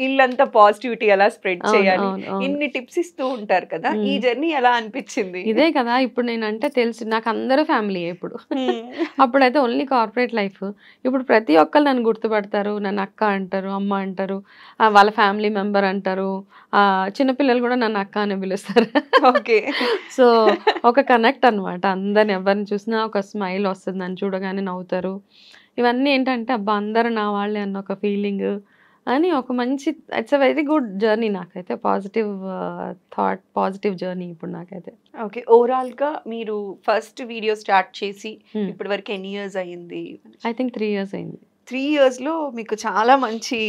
ఇల్లంతా పాజిటివిటీ ఎలా స్ప్రెడ్ చేయాలి ఇన్ని టిప్స్ ఇస్తూ ఉంటారు కదా ఈ జర్నీ ఎలా అనిపించింది ఇదే కదా ఇప్పుడు ఇప్పుడు నేనంటే తెలిసి నాకు అందరూ ఫ్యామిలీ ఇప్పుడు అప్పుడైతే ఓన్లీ కార్పొరేట్ లైఫ్ ఇప్పుడు ప్రతి ఒక్కరు నన్ను గుర్తుపడతారు నన్ను అక్క అంటారు అమ్మ అంటారు వాళ్ళ ఫ్యామిలీ మెంబర్ అంటారు చిన్నపిల్లలు కూడా నన్ను అక్క అని పిలుస్తారు ఓకే సో ఒక కనెక్ట్ అనమాట అందరిని ఎవరిని చూసినా ఒక స్మైల్ వస్తుంది నన్ను చూడగానే నవ్వుతారు ఇవన్నీ ఏంటంటే అబ్బా అందరు నా వాళ్ళే అన్న ఒక ఫీలింగ్ అని ఒక మంచి it's a very good journey నాకైతే పాజిటివ్ థాట్ పాజిటివ్ జర్నీ ఇప్పుడు నాకైతే ఓకే ఓవరాల్గా మీరు ఫస్ట్ వీడియో స్టార్ట్ చేసి hmm. ఇప్పటి వరకు ఎన్ని ఇయర్స్ అయ్యింది ఐ థింక్ త్రీ ఇయర్స్ అయింది త్రీ ఇయర్స్ లో మీకు చాలా మంచి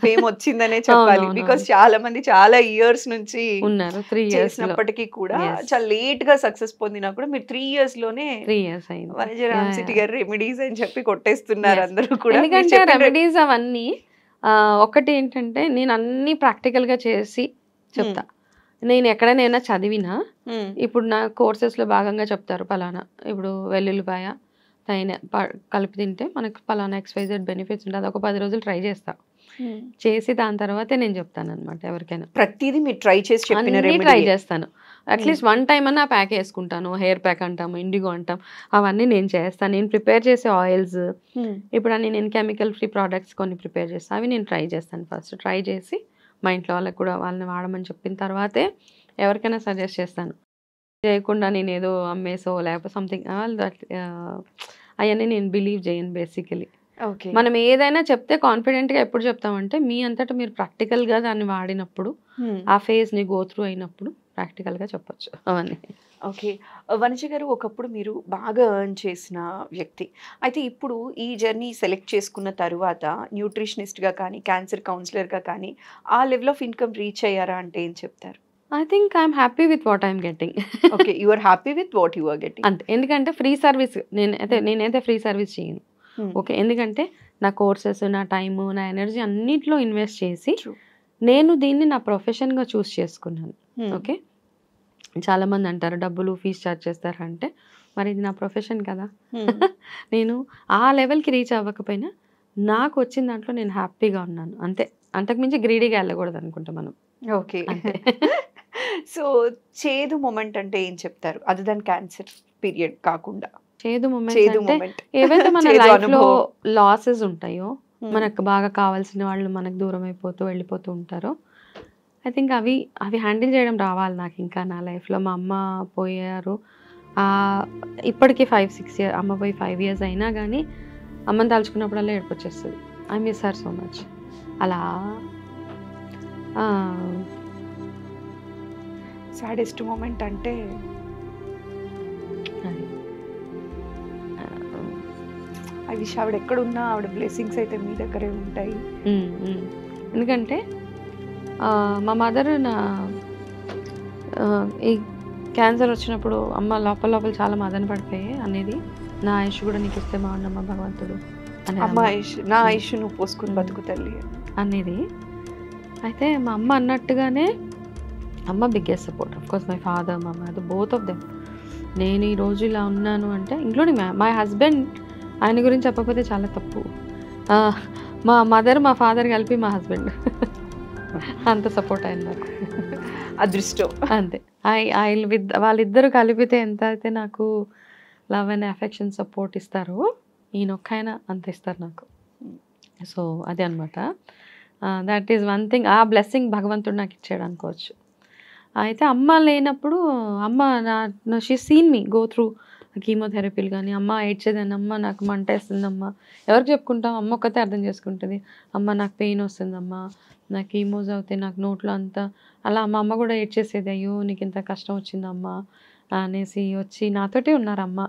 ఫేమ్ వచ్చిందనే చెప్పాలి బికాస్ చాలా మంది చాలా ఇయర్స్ నుంచి ఉన్నారు త్రీ ఇయర్స్ అప్పటికీ కూడా చాలా లేట్ గా సక్సెస్ పొందినా కూడా మీరు త్రీ ఇయర్స్ లోనే త్రీ ఇయర్స్ అయింది సిటీ గారు రెమెడీస్ అని చెప్పి కొట్టేస్తున్నారు అందరూ కూడా రెమెడీస్ అవన్నీ ఒకటి ఏంటంటే నేను అన్ని ప్రాక్టికల్గా చేసి చెప్తా నేను ఎక్కడైనా చదివినా ఇప్పుడు నా కోర్సెస్లో భాగంగా చెప్తారు పలానా ఇప్పుడు వెల్లుల్లిపాయ తైన కలిపి తింటే మనకు పలానా ఎక్స్పైజెడ్ బెనిఫిట్స్ ఉంటుంది ఒక పది రోజులు ట్రై చేస్తా చేసి దాని తర్వాతే నేను చెప్తాను అనమాట ఎవరికైనా ప్రతిదీ మీరు ట్రై చేసి ట్రై చేస్తాను అట్లీస్ట్ వన్ టైం అన్నా ప్యాక్ వేసుకుంటాను హెయిర్ ప్యాక్ అంటాం ఇండిగో అంటాం అవన్నీ నేను చేస్తాను నేను ప్రిపేర్ చేసే ఆయిల్స్ hmm. ఇప్పుడు అన్ని నేను కెమికల్ ఫ్రీ ప్రోడక్ట్స్ కొన్ని ప్రిపేర్ చేస్తాను అవి నేను ట్రై చేస్తాను ఫస్ట్ ట్రై చేసి మా ఇంట్లో వాళ్ళకి కూడా వాళ్ళని వాడమని చెప్పిన తర్వాతే ఎవరికైనా సజెస్ట్ చేస్తాను చేయకుండా నేను ఏదో అమ్మేసో లేకపోతే సంథింగ్ అవన్నీ నేను బిలీవ్ చేయను బేసికలీ మనం ఏదైనా చెప్తే కాన్ఫిడెంట్ గా ఎప్పుడు చెప్తామంటే మీ అంతటా మీరు ప్రాక్టికల్ గా దాన్ని వాడినప్పుడు hmm. ఆ ఫేజ్ ని గో త్రూ అయినప్పుడు ప్రాక్టికల్గా చెప్పొచ్చు అవన్నీ ఓకే వనజ గారు ఒకప్పుడు మీరు బాగా ఎర్న్ చేసిన వ్యక్తి అయితే ఇప్పుడు ఈ జర్నీ సెలెక్ట్ చేసుకున్న తరువాత న్యూట్రిషనిస్ట్గా కానీ క్యాన్సర్ కౌన్సిలర్గా కానీ ఆ లెవెల్ ఆఫ్ ఇన్కమ్ రీచ్ అయ్యారా అంటే ఏం చెప్తారు I think I'm happy with what I'm getting okay you are happy with what you are getting అంతే ఎందుకంటే ఫ్రీ సర్వీస్ నేనైతే నేనైతే ఫ్రీ సర్వీస్ చేయను ఓకే ఎందుకంటే నా కోర్సెస్ నా టైము నా ఎనర్జీ అన్నిట్లో ఇన్వెస్ట్ చేసి నేను దీన్ని నా ప్రొఫెషన్గా చూస్ చేసుకున్నాను ఓకే చాలామంది అంటారు డబ్బులు ఫీజు చార్జ్ చేస్తారు అంటే మరి ఇది నా ప్రొఫెషన్ కదా నేను ఆ లెవెల్కి రీచ్ అవ్వకపోయినా నాకు వచ్చిన దాంట్లో నేను హ్యాపీగా ఉన్నాను అంతే అంతకుమించి గ్రీడీగా వెళ్ళకూడదు అనుకుంటా మనం ఓకే సో చేదు మూమెంట్ అంటే ఏం చెప్తారు అది దాని క్యాన్సర్ పీరియడ్ కాకుండా చేదు మూమెంట్ ఏవైతే మన లైఫ్లో లాసెస్ ఉంటాయో Hmm. మనకు బాగా కావాల్సిన వాళ్ళు మనకు దూరం అయిపోతూ వెళ్ళిపోతూ ఉంటారు ఐ థింక్ అవి అవి హ్యాండిల్ చేయడం రావాలి నాకు ఇంకా నా లైఫ్లో మా అమ్మ పోయారు ఇప్పటికీ ఫైవ్ సిక్స్ ఇయర్ అమ్మ పోయి ఫైవ్ ఇయర్స్ అయినా కానీ అమ్మని తలుచుకున్నప్పుడల్లా ఏడుపొచ్చేస్తుంది I miss sir so much అలా సాడెస్ట్ మూమెంట్ అంటే అది ఐ విష్ ఆవిడ ఎక్కడున్నా ఆవిడ బ్లెస్సింగ్స్ అయితే మీ దగ్గరే ఉంటాయి ఎందుకంటే మా మదర్ నా ఈ క్యాన్సర్ వచ్చినప్పుడు అమ్మ లోపల లోపల చాలా మదన పడతాయి అనేది నా ఆయుష్ కూడా నీకు ఇస్తే బాగుండమ్మా భగవంతుడు అమ్మ ఆయుష్ నా ఆయుష్ నువ్వు పోసుకుని బతుకు తల్లి అనేది అయితే మా అమ్మ అన్నట్టుగానే అమ్మ biggest support of course my father మా మదర్ బోత్ ఆఫ్ దెమ్ నేను ఈరోజు ఇలా ఉన్నాను అంటే ఇంక్లూడింగ్ మై హస్బెండ్ ఆయన గురించి చెప్పకపోతే చాలా తప్పు మా మదర్ మా ఫాదర్ కలిపి మా హస్బెండ్ అంత సపోర్ట్ ఆయన నాకు అదృష్టం అంతే ఆయన వాళ్ళిద్దరూ కలిపితే ఎంత అయితే నాకు లవ్ అండ్ అఫెక్షన్ సపోర్ట్ ఇస్తారో ఈయన ఒక్కైనా అంత ఇస్తారు నాకు సో అదే అనమాట దట్ ఈజ్ వన్ థింగ్ ఆ బ్లెస్సింగ్ భగవంతుడు నాకు ఇచ్చాడు అనుకోవచ్చు అయితే అమ్మ లేనప్పుడు అమ్మ నా she seen me go through కీమోథెరపీలు కానీ అమ్మ ఏడ్చేదని అమ్మ నాకు మంట మంటేస్తుందమ్మా ఎవరికి చెప్పుకుంటాం అమ్మ ఒక్కతే అర్థం చేసుకుంటుంది అమ్మ నాకు పెయిన్ వస్తుందమ్మా నాకు కీమోజ్ అవుతాయి నాకు నోట్లో అంతా అలా మా అమ్మ కూడా ఏడ్చేసేది అయ్యో నీకు ఇంత కష్టం వచ్చిందమ్మా అనేసి వచ్చి నాతోటే ఉన్నారు అమ్మ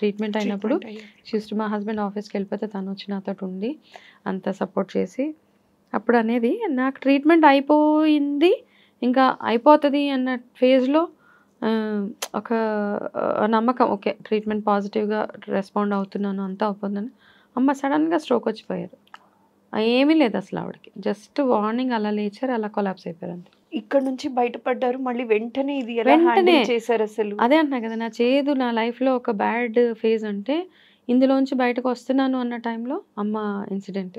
ట్రీట్మెంట్ అయినప్పుడు జస్ట్ మా హస్బెండ్ ఆఫీస్కి వెళ్ళిపోతే తను వచ్చి నాతో ఉండి అంత సపోర్ట్ చేసి అప్పుడు అనేది నాకు ట్రీట్మెంట్ అయిపోయింది ఇంకా అయిపోతుంది అన్న ఫేజ్లో ఒక నమ్మకం ఓకే ట్రీట్మెంట్ పాజిటివ్గా రెస్పాండ్ అవుతున్నాను అంతా అవుతుందని అమ్మ సడన్గా స్ట్రోక్ వచ్చిపోయారు ఏమీ లేదు అసలు ఆవిడకి జస్ట్ వార్నింగ్ అలా లేచారు అలా కొలాప్స్ అయిపోయారు అంతే ఇక్కడ నుంచి బయటపడ్డారు మళ్ళీ వెంటనే ఇది వెంటనే చేశారు అసలు అదే అంటున్నా కదా నా చేదు నా లైఫ్లో ఒక బ్యాడ్ ఫేజ్ అంటే ఇందులోంచి బయటకు వస్తున్నాను అన్న టైంలో అమ్మ ఇన్సిడెంట్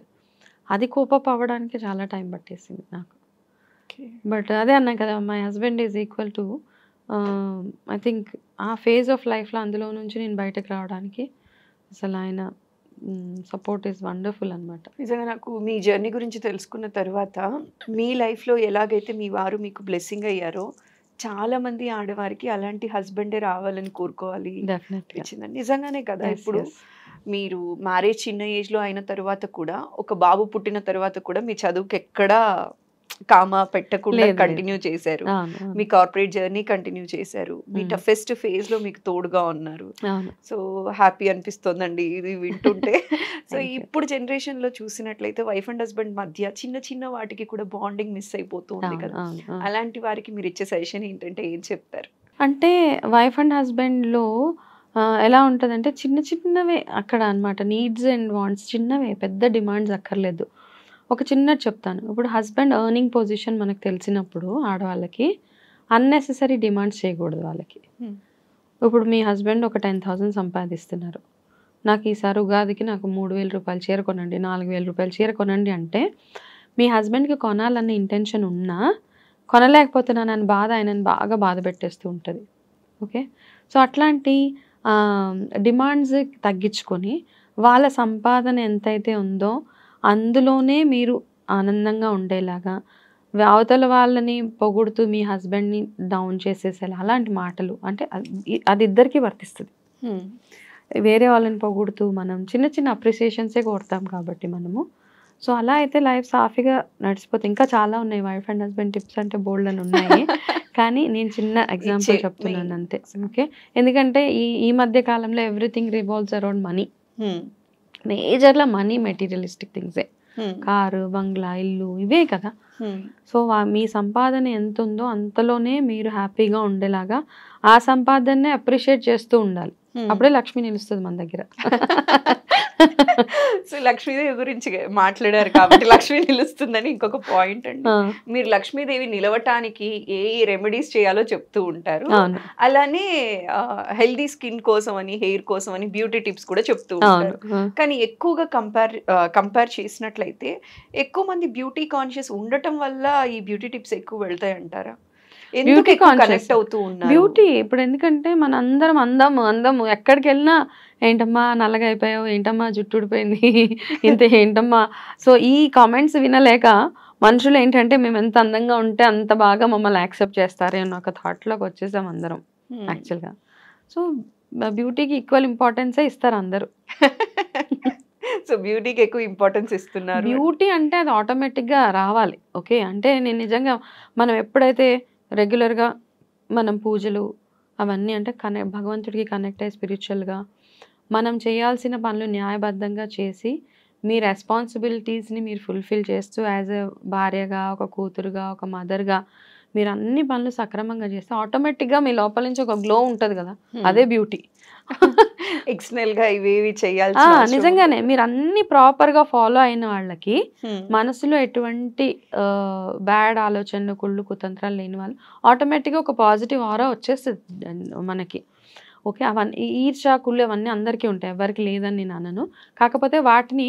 అది కోపప్ అవ్వడానికి చాలా టైం పట్టేసింది నాకు బట్ అదే అన్నా కదా my husband is equal to I um, think a phase of లైఫ్లో అందులో నుంచి నేను బయటకు రావడానికి అసలు ఆయన సపోర్ట్ ఈస్ వండర్ఫుల్ అనమాట నిజంగా నాకు మీ జర్నీ గురించి తెలుసుకున్న తర్వాత మీ లైఫ్లో ఎలాగైతే మీ వారు మీకు బ్లెస్సింగ్ అయ్యారో చాలా మంది ఆడవారికి అలాంటి హస్బెండే రావాలని కోరుకోవాలి డెఫినెట్గా నిజంగానే కదా ఇప్పుడు మీరు మ్యారేజ్ చిన్న ఏజ్లో అయిన తర్వాత కూడా ఒక బాబు పుట్టిన తర్వాత కూడా మీ చదువుకి ఎక్కడా కామా పెట్టకుండా కంటిన్యూ చేశారు మీ కార్పొరేట్ జర్నీ కంటిన్యూ చేశారు మీ టఫెస్ట్ ఫేజ్ లో మీకు తోడుగా ఉన్నారు సో హ్యాపీ అనిపిస్తోందండి ఇది వింటుంటే సో ఇప్పుడు జనరేషన్ లో చూసినట్లయితే వైఫ్ అండ్ హస్బెండ్ మధ్య చిన్న చిన్న వాటికి కూడా బాండింగ్ మిస్ అయిపోతుంది కదా అలాంటి వారికి మీరు ఇచ్చే సజెషన్ ఏంటంటే ఏం చెప్తారు అంటే వైఫ్ అండ్ హస్బెండ్ లో ఎలా ఉంటుందంటే చిన్న చిన్నవే అక్కడ అనమాట నీడ్స్ అండ్ వాంట్స్ చిన్నవే పెద్ద డిమాండ్స్ అక్కర్లేదు ఒక చిన్న చెప్తాను ఇప్పుడు హస్బెండ్ ఎర్నింగ్ పొజిషన్ మనకు తెలిసినప్పుడు ఆడవాళ్ళకి అన్నెసెసరీ డిమాండ్స్ చేయకూడదు వాళ్ళకి ఇప్పుడు మీ హస్బెండ్ ఒక టెన్ థౌసండ్ సంపాదిస్తున్నారు నాకు ఈసారి ఉగాదికి నాకు మూడు వేల రూపాయలు చీర కొనండి నాలుగు వేల రూపాయలు చీర కొనండి అంటే మీ హస్బెండ్కి కొనాలన్న ఇంటెన్షన్ ఉన్నా కొనలేకపోతున్నానని బాధ ఆయనని బాగా బాధ పెట్టేస్తూ ఉంటుంది ఓకే సో అట్లాంటి డిమాండ్స్ తగ్గించుకొని వాళ్ళ సంపాదన ఎంతైతే ఉందో అందులోనే మీరు ఆనందంగా ఉండేలాగా అవతల వాళ్ళని పొగుడుతూ మీ హస్బెండ్ని డౌన్ చేసేసేలా అలాంటి మాటలు అంటే అది ఇద్దరికీ వర్తిస్తుంది వేరే వాళ్ళని పొగుడుతూ మనం చిన్న చిన్న అప్రిసియేషన్సే కోరుతాం కాబట్టి మనము సో అలా అయితే లైఫ్ సాఫీగా నడిచిపోతే ఇంకా చాలా ఉన్నాయి వైఫ్ అండ్ హస్బెండ్ టిప్స్ అంటే బోల్డ్ అని ఉన్నాయి కానీ నేను చిన్న ఎగ్జాంపుల్ చెప్తున్నాను అంతే ఓకే ఎందుకంటే ఈ ఈ మధ్య కాలంలో ఎవ్రీథింగ్ రివాల్వ్స్ అరౌండ్ మనీ మేజర్లా మనీ మెటీరియలిస్టిక్ థింగ్సే కారు బంగ్లా ఇల్లు ఇవే కదా సో మీ సంపాదన ఎంత ఉందో అంతలోనే మీరు హ్యాపీగా ఉండేలాగా ఆ సంపాదనే అప్రిషియేట్ చేస్తూ ఉండాలి అప్పుడే లక్ష్మి నిలుస్తుంది మన దగ్గర సో లక్ష్మీదేవి గురించి మాట్లాడారు కాబట్టి లక్ష్మి నిలుస్తుందని ఇంకొక పాయింట్ అండి మీరు లక్ష్మీదేవి నిలవటానికి ఏ రెమెడీస్ చేయాలో చెప్తూ ఉంటారు అలానే హెల్దీ స్కిన్ కోసం అని హెయిర్ కోసం అని బ్యూటీ టిప్స్ కూడా చెప్తూ ఉంటారు కానీ ఎక్కువగా కంపేర్ కంపేర్ చేసినట్లయితే ఎక్కువ మంది బ్యూటీ కాన్షియస్ ఉండటం వల్ల ఈ బ్యూటీ టిప్స్ ఎక్కువ వెళ్తాయి బ్యూటీ కనెక్ట్ అవుతూ బ్యూటీ ఇప్పుడు ఎందుకంటే మన అందరం అందము అందము ఎక్కడికి వెళ్ళినా ఏంటమ్మా నల్లగా అయిపోయావు ఏంటమ్మా జుట్టుడిపోయింది ఇంత ఏంటమ్మా సో ఈ కామెంట్స్ వినలేక మనుషులు ఏంటంటే మేము ఎంత అందంగా ఉంటే అంత బాగా మమ్మల్ని యాక్సెప్ట్ చేస్తారే అన్న ఒక లోకి వచ్చేసాం అందరం యాక్చువల్గా సో బ్యూటీకి ఈక్వల్ ఇంపార్టెన్సే ఇస్తారు అందరూ సో బ్యూటీకి ఎక్కువ ఇంపార్టెన్స్ ఇస్తున్నారు బ్యూటీ అంటే అది ఆటోమేటిక్గా రావాలి ఓకే అంటే నేను నిజంగా మనం ఎప్పుడైతే రెగ్యులర్గా మనం పూజలు అవన్నీ అంటే కనెక్ట్ భగవంతుడికి కనెక్ట్ అయ్యి స్పిరిచువల్గా మనం చేయాల్సిన పనులు న్యాయబద్ధంగా చేసి మీ రెస్పాన్సిబిలిటీస్ని మీరు ఫుల్ఫిల్ చేస్తూ యాజ్ ఎ భార్యగా ఒక కూతురుగా ఒక మదర్గా మీరు అన్ని పనులు సక్రమంగా చేస్తే ఆటోమేటిక్గా మీ లోపల నుంచి ఒక గ్లో ఉంటుంది కదా అదే బ్యూటీ ఎక్స్టర్నల్ గా ఇవేవి చేయాలి నిజంగానే మీరు అన్ని ప్రాపర్ గా ఫాలో అయిన వాళ్ళకి మనసులో ఎటువంటి బ్యాడ్ ఆలోచనలు కుళ్ళు కుతంత్రాలు లేని వాళ్ళు ఆటోమేటిక్ గా ఒక పాజిటివ్ ఆరా వచ్చేస్తుంది మనకి ఓకే అవన్నీ ఈర్ష కుళ్ళు అవన్నీ అందరికీ ఉంటాయి ఎవరికి లేదని నేను అనను కాకపోతే వాటిని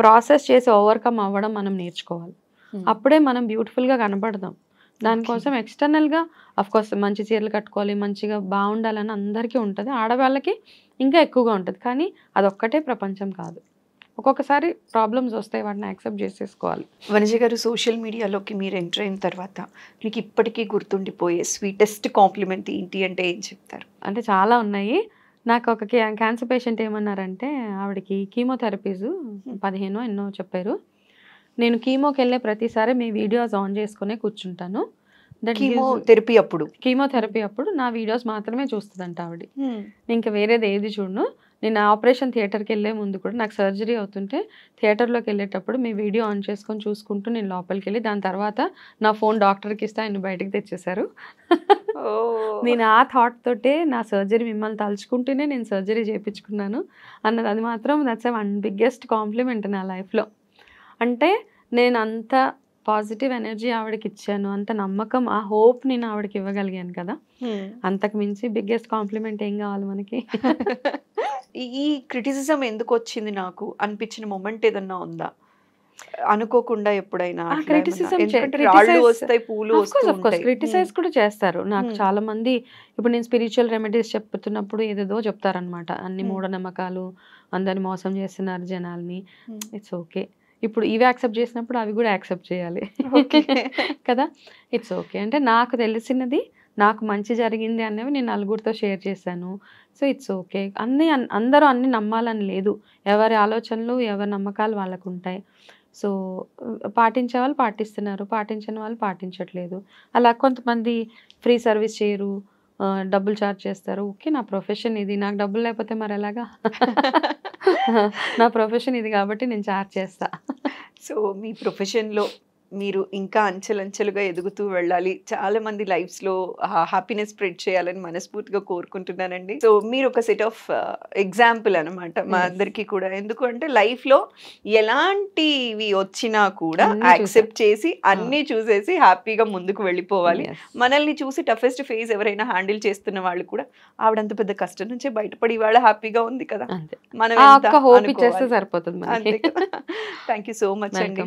ప్రాసెస్ చేసి ఓవర్కమ్ అవ్వడం మనం నేర్చుకోవాలి అప్పుడే మనం బ్యూటిఫుల్గా కనపడదాం దానికోసం ఎక్స్టర్నల్గా కోర్స్ మంచి చీరలు కట్టుకోవాలి మంచిగా బాగుండాలని అందరికీ ఉంటుంది ఆడవాళ్ళకి ఇంకా ఎక్కువగా ఉంటుంది కానీ అదొక్కటే ప్రపంచం కాదు ఒక్కొక్కసారి ప్రాబ్లమ్స్ వస్తాయి వాటిని యాక్సెప్ట్ చేసేసుకోవాలి వనజ గారు సోషల్ మీడియాలోకి మీరు ఎంటర్ అయిన తర్వాత మీకు ఇప్పటికీ గుర్తుండిపోయే స్వీటెస్ట్ కాంప్లిమెంట్ ఏంటి అంటే ఏం చెప్తారు అంటే చాలా ఉన్నాయి నాకు ఒక క్యాన్సర్ పేషెంట్ ఏమన్నారంటే ఆవిడకి కీమోథెరపీస్ పదిహేనో ఎన్నో చెప్పారు నేను కీమోకి వెళ్ళే ప్రతిసారి మీ వీడియోస్ ఆన్ చేసుకునే కూర్చుంటాను కీమోథెరపీ అప్పుడు కీమోథెరపీ అప్పుడు నా వీడియోస్ మాత్రమే చూస్తుందంట ఆవిడ ఇంకా వేరేది ఏది చూడను నేను ఆపరేషన్ థియేటర్కి వెళ్ళే ముందు కూడా నాకు సర్జరీ అవుతుంటే థియేటర్లోకి వెళ్ళేటప్పుడు మీ వీడియో ఆన్ చేసుకొని చూసుకుంటూ నేను లోపలికి వెళ్ళి దాని తర్వాత నా ఫోన్ డాక్టర్కి ఇస్తే ఆయన బయటకు తెచ్చేశారు నేను ఆ థాట్ తోటే నా సర్జరీ మిమ్మల్ని తలుచుకుంటూనే నేను సర్జరీ చేయించుకున్నాను అన్నది అది మాత్రం దట్స్ వన్ బిగ్గెస్ట్ కాంప్లిమెంట్ నా లైఫ్లో అంటే నేను అంత పాజిటివ్ ఎనర్జీ ఆవిడకి ఇచ్చాను అంత నమ్మకం ఆ హోప్ నేను ఆవిడకి ఇవ్వగలిగాను కదా అంతకు మించి బిగ్గెస్ట్ కాంప్లిమెంట్ ఏం కావాలి మనకి ఈ క్రిటిసిజం ఎందుకు వచ్చింది నాకు అనిపించిన మొమెంట్ ఏదన్నా ఉందా అనుకోకుండా ఎప్పుడైనా క్రిటిసైజ్ కూడా చేస్తారు నాకు చాలా మంది ఇప్పుడు నేను స్పిరిచువల్ రెమెడీస్ చెప్తున్నప్పుడు ఏదేదో చెప్తారనమాట అన్ని మూఢనమ్మకాలు అందరిని మోసం చేస్తున్నారు జనాల్ని ఇట్స్ ఓకే ఇప్పుడు ఇవి యాక్సెప్ట్ చేసినప్పుడు అవి కూడా యాక్సెప్ట్ చేయాలి కదా ఇట్స్ ఓకే అంటే నాకు తెలిసినది నాకు మంచి జరిగింది అనేవి నేను నలుగురితో షేర్ చేశాను సో ఇట్స్ ఓకే అన్నీ అందరూ అన్నీ నమ్మాలని లేదు ఎవరి ఆలోచనలు ఎవరి నమ్మకాలు వాళ్ళకు ఉంటాయి సో పాటించే వాళ్ళు పాటిస్తున్నారు పాటించని వాళ్ళు పాటించట్లేదు అలా కొంతమంది ఫ్రీ సర్వీస్ చేయరు డబ్బులు ఛార్జ్ చేస్తారు ఓకే నా ప్రొఫెషన్ ఇది నాకు డబ్బులు లేకపోతే మరి ఎలాగా నా ప్రొఫెషన్ ఇది కాబట్టి నేను చార్జ్ చేస్తా సో మీ ప్రొఫెషన్లో మీరు ఇంకా అంచెలంచెలుగా ఎదుగుతూ వెళ్ళాలి చాలా మంది లైఫ్స్ లో హ్యాపీనెస్ స్ప్రెడ్ చేయాలని మనస్ఫూర్తిగా కోరుకుంటున్నానండి సో మీరు ఒక సెట్ ఆఫ్ ఎగ్జాంపుల్ అనమాట మా hmm. అందరికి కూడా ఎందుకంటే లైఫ్ లో ఎలాంటివి వచ్చినా కూడా యాక్సెప్ట్ చేసి అన్ని చూసేసి హ్యాపీగా ముందుకు వెళ్ళిపోవాలి మనల్ని చూసి టఫెస్ట్ ఫేజ్ ఎవరైనా హ్యాండిల్ చేస్తున్న వాళ్ళు కూడా ఆవిడంత పెద్ద కష్టం నుంచే బయటపడి వాళ్ళ హ్యాపీగా ఉంది కదా మనం సరిపోతుంది థ్యాంక్ యూ సో మచ్ అండి